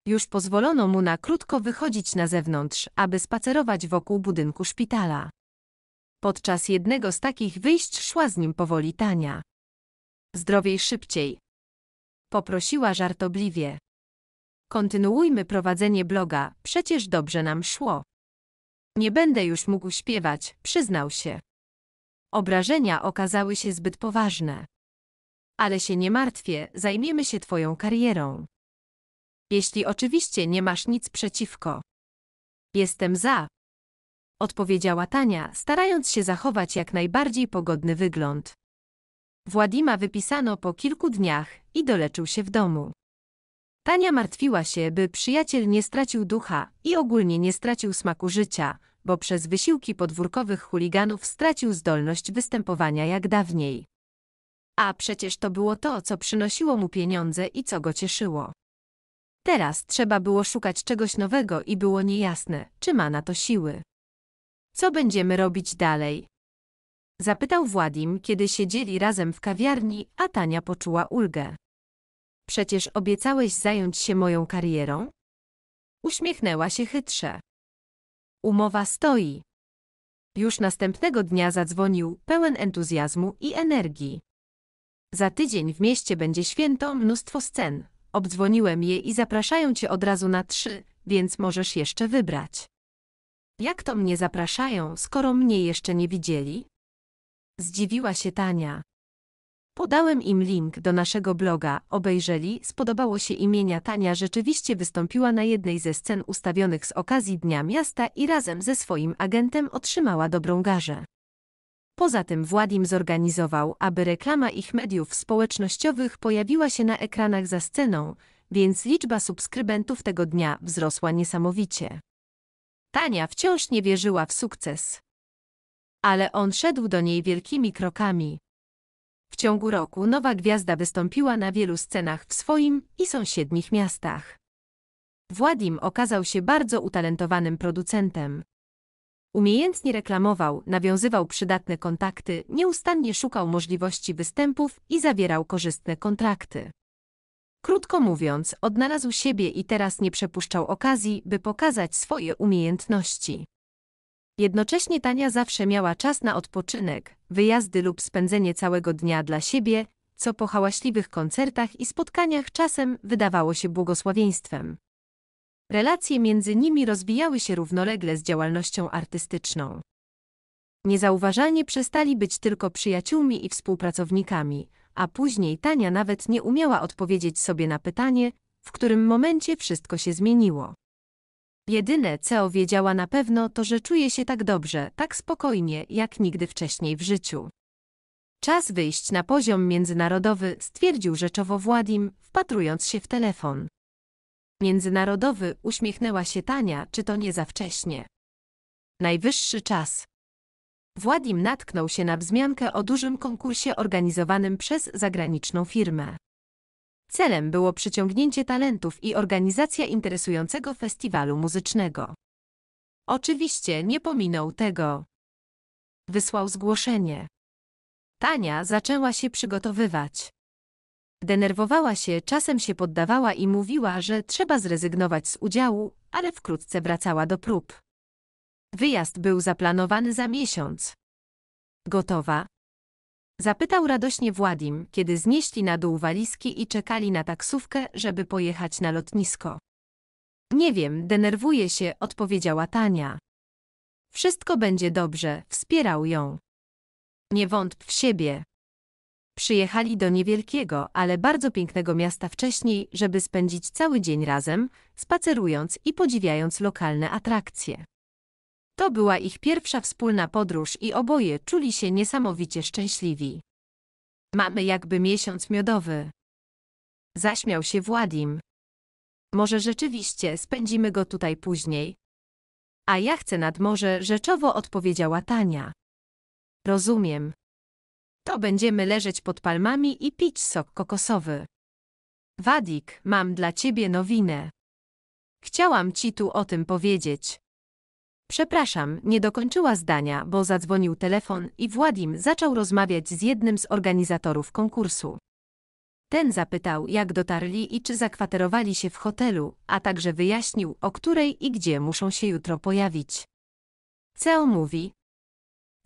Już pozwolono mu na krótko wychodzić na zewnątrz, aby spacerować wokół budynku szpitala. Podczas jednego z takich wyjść szła z nim powoli Tania. Zdrowiej szybciej. Poprosiła żartobliwie. Kontynuujmy prowadzenie bloga, przecież dobrze nam szło. Nie będę już mógł śpiewać, przyznał się. Obrażenia okazały się zbyt poważne ale się nie martwię, zajmiemy się twoją karierą. Jeśli oczywiście nie masz nic przeciwko. Jestem za. Odpowiedziała Tania, starając się zachować jak najbardziej pogodny wygląd. Władima wypisano po kilku dniach i doleczył się w domu. Tania martwiła się, by przyjaciel nie stracił ducha i ogólnie nie stracił smaku życia, bo przez wysiłki podwórkowych chuliganów stracił zdolność występowania jak dawniej. A przecież to było to, co przynosiło mu pieniądze i co go cieszyło. Teraz trzeba było szukać czegoś nowego i było niejasne, czy ma na to siły. Co będziemy robić dalej? Zapytał Władim, kiedy siedzieli razem w kawiarni, a Tania poczuła ulgę. Przecież obiecałeś zająć się moją karierą? Uśmiechnęła się chytrze. Umowa stoi. Już następnego dnia zadzwonił, pełen entuzjazmu i energii. Za tydzień w mieście będzie święto, mnóstwo scen. Obdzwoniłem je i zapraszają cię od razu na trzy, więc możesz jeszcze wybrać. Jak to mnie zapraszają, skoro mnie jeszcze nie widzieli? Zdziwiła się Tania. Podałem im link do naszego bloga, obejrzeli, spodobało się imienia Tania rzeczywiście wystąpiła na jednej ze scen ustawionych z okazji Dnia Miasta i razem ze swoim agentem otrzymała dobrą garzę. Poza tym Władim zorganizował, aby reklama ich mediów społecznościowych pojawiła się na ekranach za sceną, więc liczba subskrybentów tego dnia wzrosła niesamowicie. Tania wciąż nie wierzyła w sukces. Ale on szedł do niej wielkimi krokami. W ciągu roku nowa gwiazda wystąpiła na wielu scenach w swoim i sąsiednich miastach. Władim okazał się bardzo utalentowanym producentem, Umiejętnie reklamował, nawiązywał przydatne kontakty, nieustannie szukał możliwości występów i zawierał korzystne kontrakty. Krótko mówiąc, odnalazł siebie i teraz nie przepuszczał okazji, by pokazać swoje umiejętności. Jednocześnie Tania zawsze miała czas na odpoczynek, wyjazdy lub spędzenie całego dnia dla siebie, co po hałaśliwych koncertach i spotkaniach czasem wydawało się błogosławieństwem. Relacje między nimi rozwijały się równolegle z działalnością artystyczną. Niezauważalnie przestali być tylko przyjaciółmi i współpracownikami, a później Tania nawet nie umiała odpowiedzieć sobie na pytanie, w którym momencie wszystko się zmieniło. Jedyne, co wiedziała na pewno, to że czuje się tak dobrze, tak spokojnie, jak nigdy wcześniej w życiu. Czas wyjść na poziom międzynarodowy, stwierdził rzeczowo Władim, wpatrując się w telefon. Międzynarodowy, uśmiechnęła się Tania, czy to nie za wcześnie? Najwyższy czas. Władim natknął się na wzmiankę o dużym konkursie organizowanym przez zagraniczną firmę. Celem było przyciągnięcie talentów i organizacja interesującego festiwalu muzycznego. Oczywiście nie pominął tego. Wysłał zgłoszenie. Tania zaczęła się przygotowywać. Denerwowała się, czasem się poddawała i mówiła, że trzeba zrezygnować z udziału, ale wkrótce wracała do prób. Wyjazd był zaplanowany za miesiąc. Gotowa? Zapytał radośnie Władim, kiedy znieśli na dół walizki i czekali na taksówkę, żeby pojechać na lotnisko. Nie wiem, denerwuje się, odpowiedziała Tania. Wszystko będzie dobrze, wspierał ją. Nie wątp w siebie. Przyjechali do niewielkiego, ale bardzo pięknego miasta wcześniej, żeby spędzić cały dzień razem, spacerując i podziwiając lokalne atrakcje. To była ich pierwsza wspólna podróż i oboje czuli się niesamowicie szczęśliwi. Mamy jakby miesiąc miodowy. Zaśmiał się Władim. Może rzeczywiście spędzimy go tutaj później? A ja chcę nad morze, rzeczowo odpowiedziała Tania. Rozumiem to będziemy leżeć pod palmami i pić sok kokosowy. Wadik, mam dla ciebie nowinę. Chciałam ci tu o tym powiedzieć. Przepraszam, nie dokończyła zdania, bo zadzwonił telefon i Władim zaczął rozmawiać z jednym z organizatorów konkursu. Ten zapytał, jak dotarli i czy zakwaterowali się w hotelu, a także wyjaśnił, o której i gdzie muszą się jutro pojawić. Ceo mówi,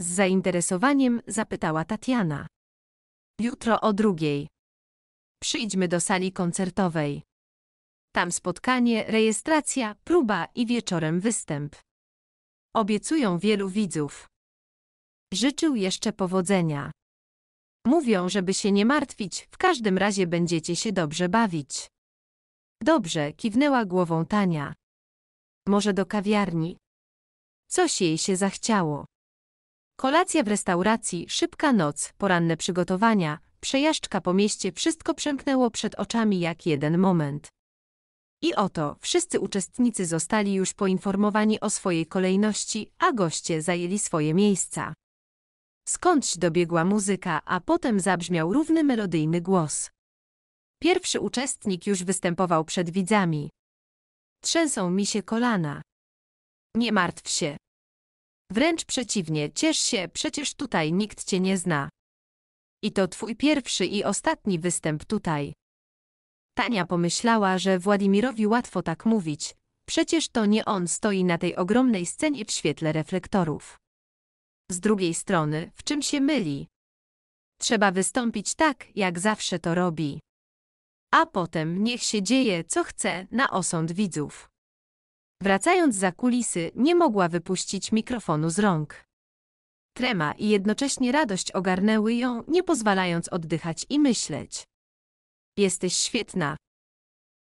z zainteresowaniem zapytała Tatiana. Jutro o drugiej. Przyjdźmy do sali koncertowej. Tam spotkanie, rejestracja, próba i wieczorem występ. Obiecują wielu widzów. Życzył jeszcze powodzenia. Mówią, żeby się nie martwić, w każdym razie będziecie się dobrze bawić. Dobrze, kiwnęła głową Tania. Może do kawiarni. Coś jej się zachciało. Kolacja w restauracji, szybka noc, poranne przygotowania, przejażdżka po mieście, wszystko przemknęło przed oczami jak jeden moment. I oto wszyscy uczestnicy zostali już poinformowani o swojej kolejności, a goście zajęli swoje miejsca. Skądś dobiegła muzyka, a potem zabrzmiał równy melodyjny głos. Pierwszy uczestnik już występował przed widzami. Trzęsą mi się kolana. Nie martw się, Wręcz przeciwnie, ciesz się, przecież tutaj nikt cię nie zna. I to twój pierwszy i ostatni występ tutaj. Tania pomyślała, że Władimirowi łatwo tak mówić, przecież to nie on stoi na tej ogromnej scenie w świetle reflektorów. Z drugiej strony, w czym się myli? Trzeba wystąpić tak, jak zawsze to robi. A potem niech się dzieje, co chce, na osąd widzów. Wracając za kulisy, nie mogła wypuścić mikrofonu z rąk. Trema i jednocześnie radość ogarnęły ją, nie pozwalając oddychać i myśleć. Jesteś świetna.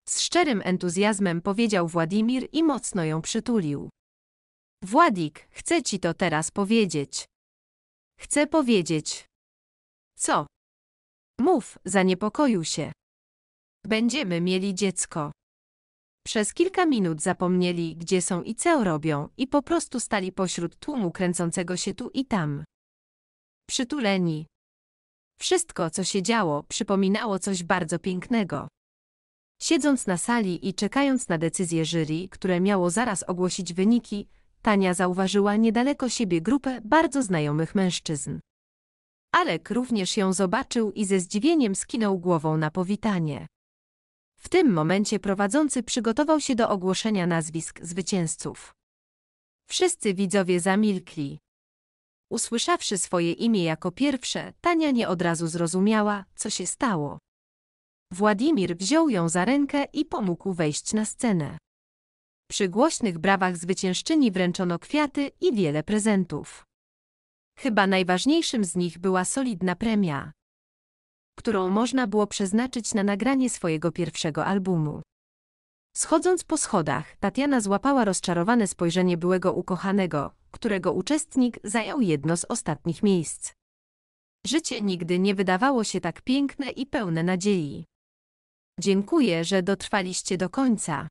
Z szczerym entuzjazmem powiedział Władimir i mocno ją przytulił. Władik, chcę ci to teraz powiedzieć. Chcę powiedzieć. Co? Mów, zaniepokoił się. Będziemy mieli dziecko. Przez kilka minut zapomnieli, gdzie są i co robią, i po prostu stali pośród tłumu kręcącego się tu i tam. Przytuleni. Wszystko, co się działo, przypominało coś bardzo pięknego. Siedząc na sali i czekając na decyzję jury, które miało zaraz ogłosić wyniki, Tania zauważyła niedaleko siebie grupę bardzo znajomych mężczyzn. Alek również ją zobaczył i ze zdziwieniem skinął głową na powitanie. W tym momencie prowadzący przygotował się do ogłoszenia nazwisk zwycięzców. Wszyscy widzowie zamilkli. Usłyszawszy swoje imię jako pierwsze, Tania nie od razu zrozumiała, co się stało. Władimir wziął ją za rękę i pomógł wejść na scenę. Przy głośnych brawach zwyciężczyni wręczono kwiaty i wiele prezentów. Chyba najważniejszym z nich była solidna premia którą można było przeznaczyć na nagranie swojego pierwszego albumu. Schodząc po schodach, Tatiana złapała rozczarowane spojrzenie byłego ukochanego, którego uczestnik zajął jedno z ostatnich miejsc. Życie nigdy nie wydawało się tak piękne i pełne nadziei. Dziękuję, że dotrwaliście do końca.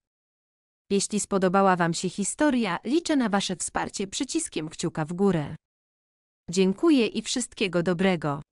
Jeśli spodobała Wam się historia, liczę na Wasze wsparcie przyciskiem kciuka w górę. Dziękuję i wszystkiego dobrego.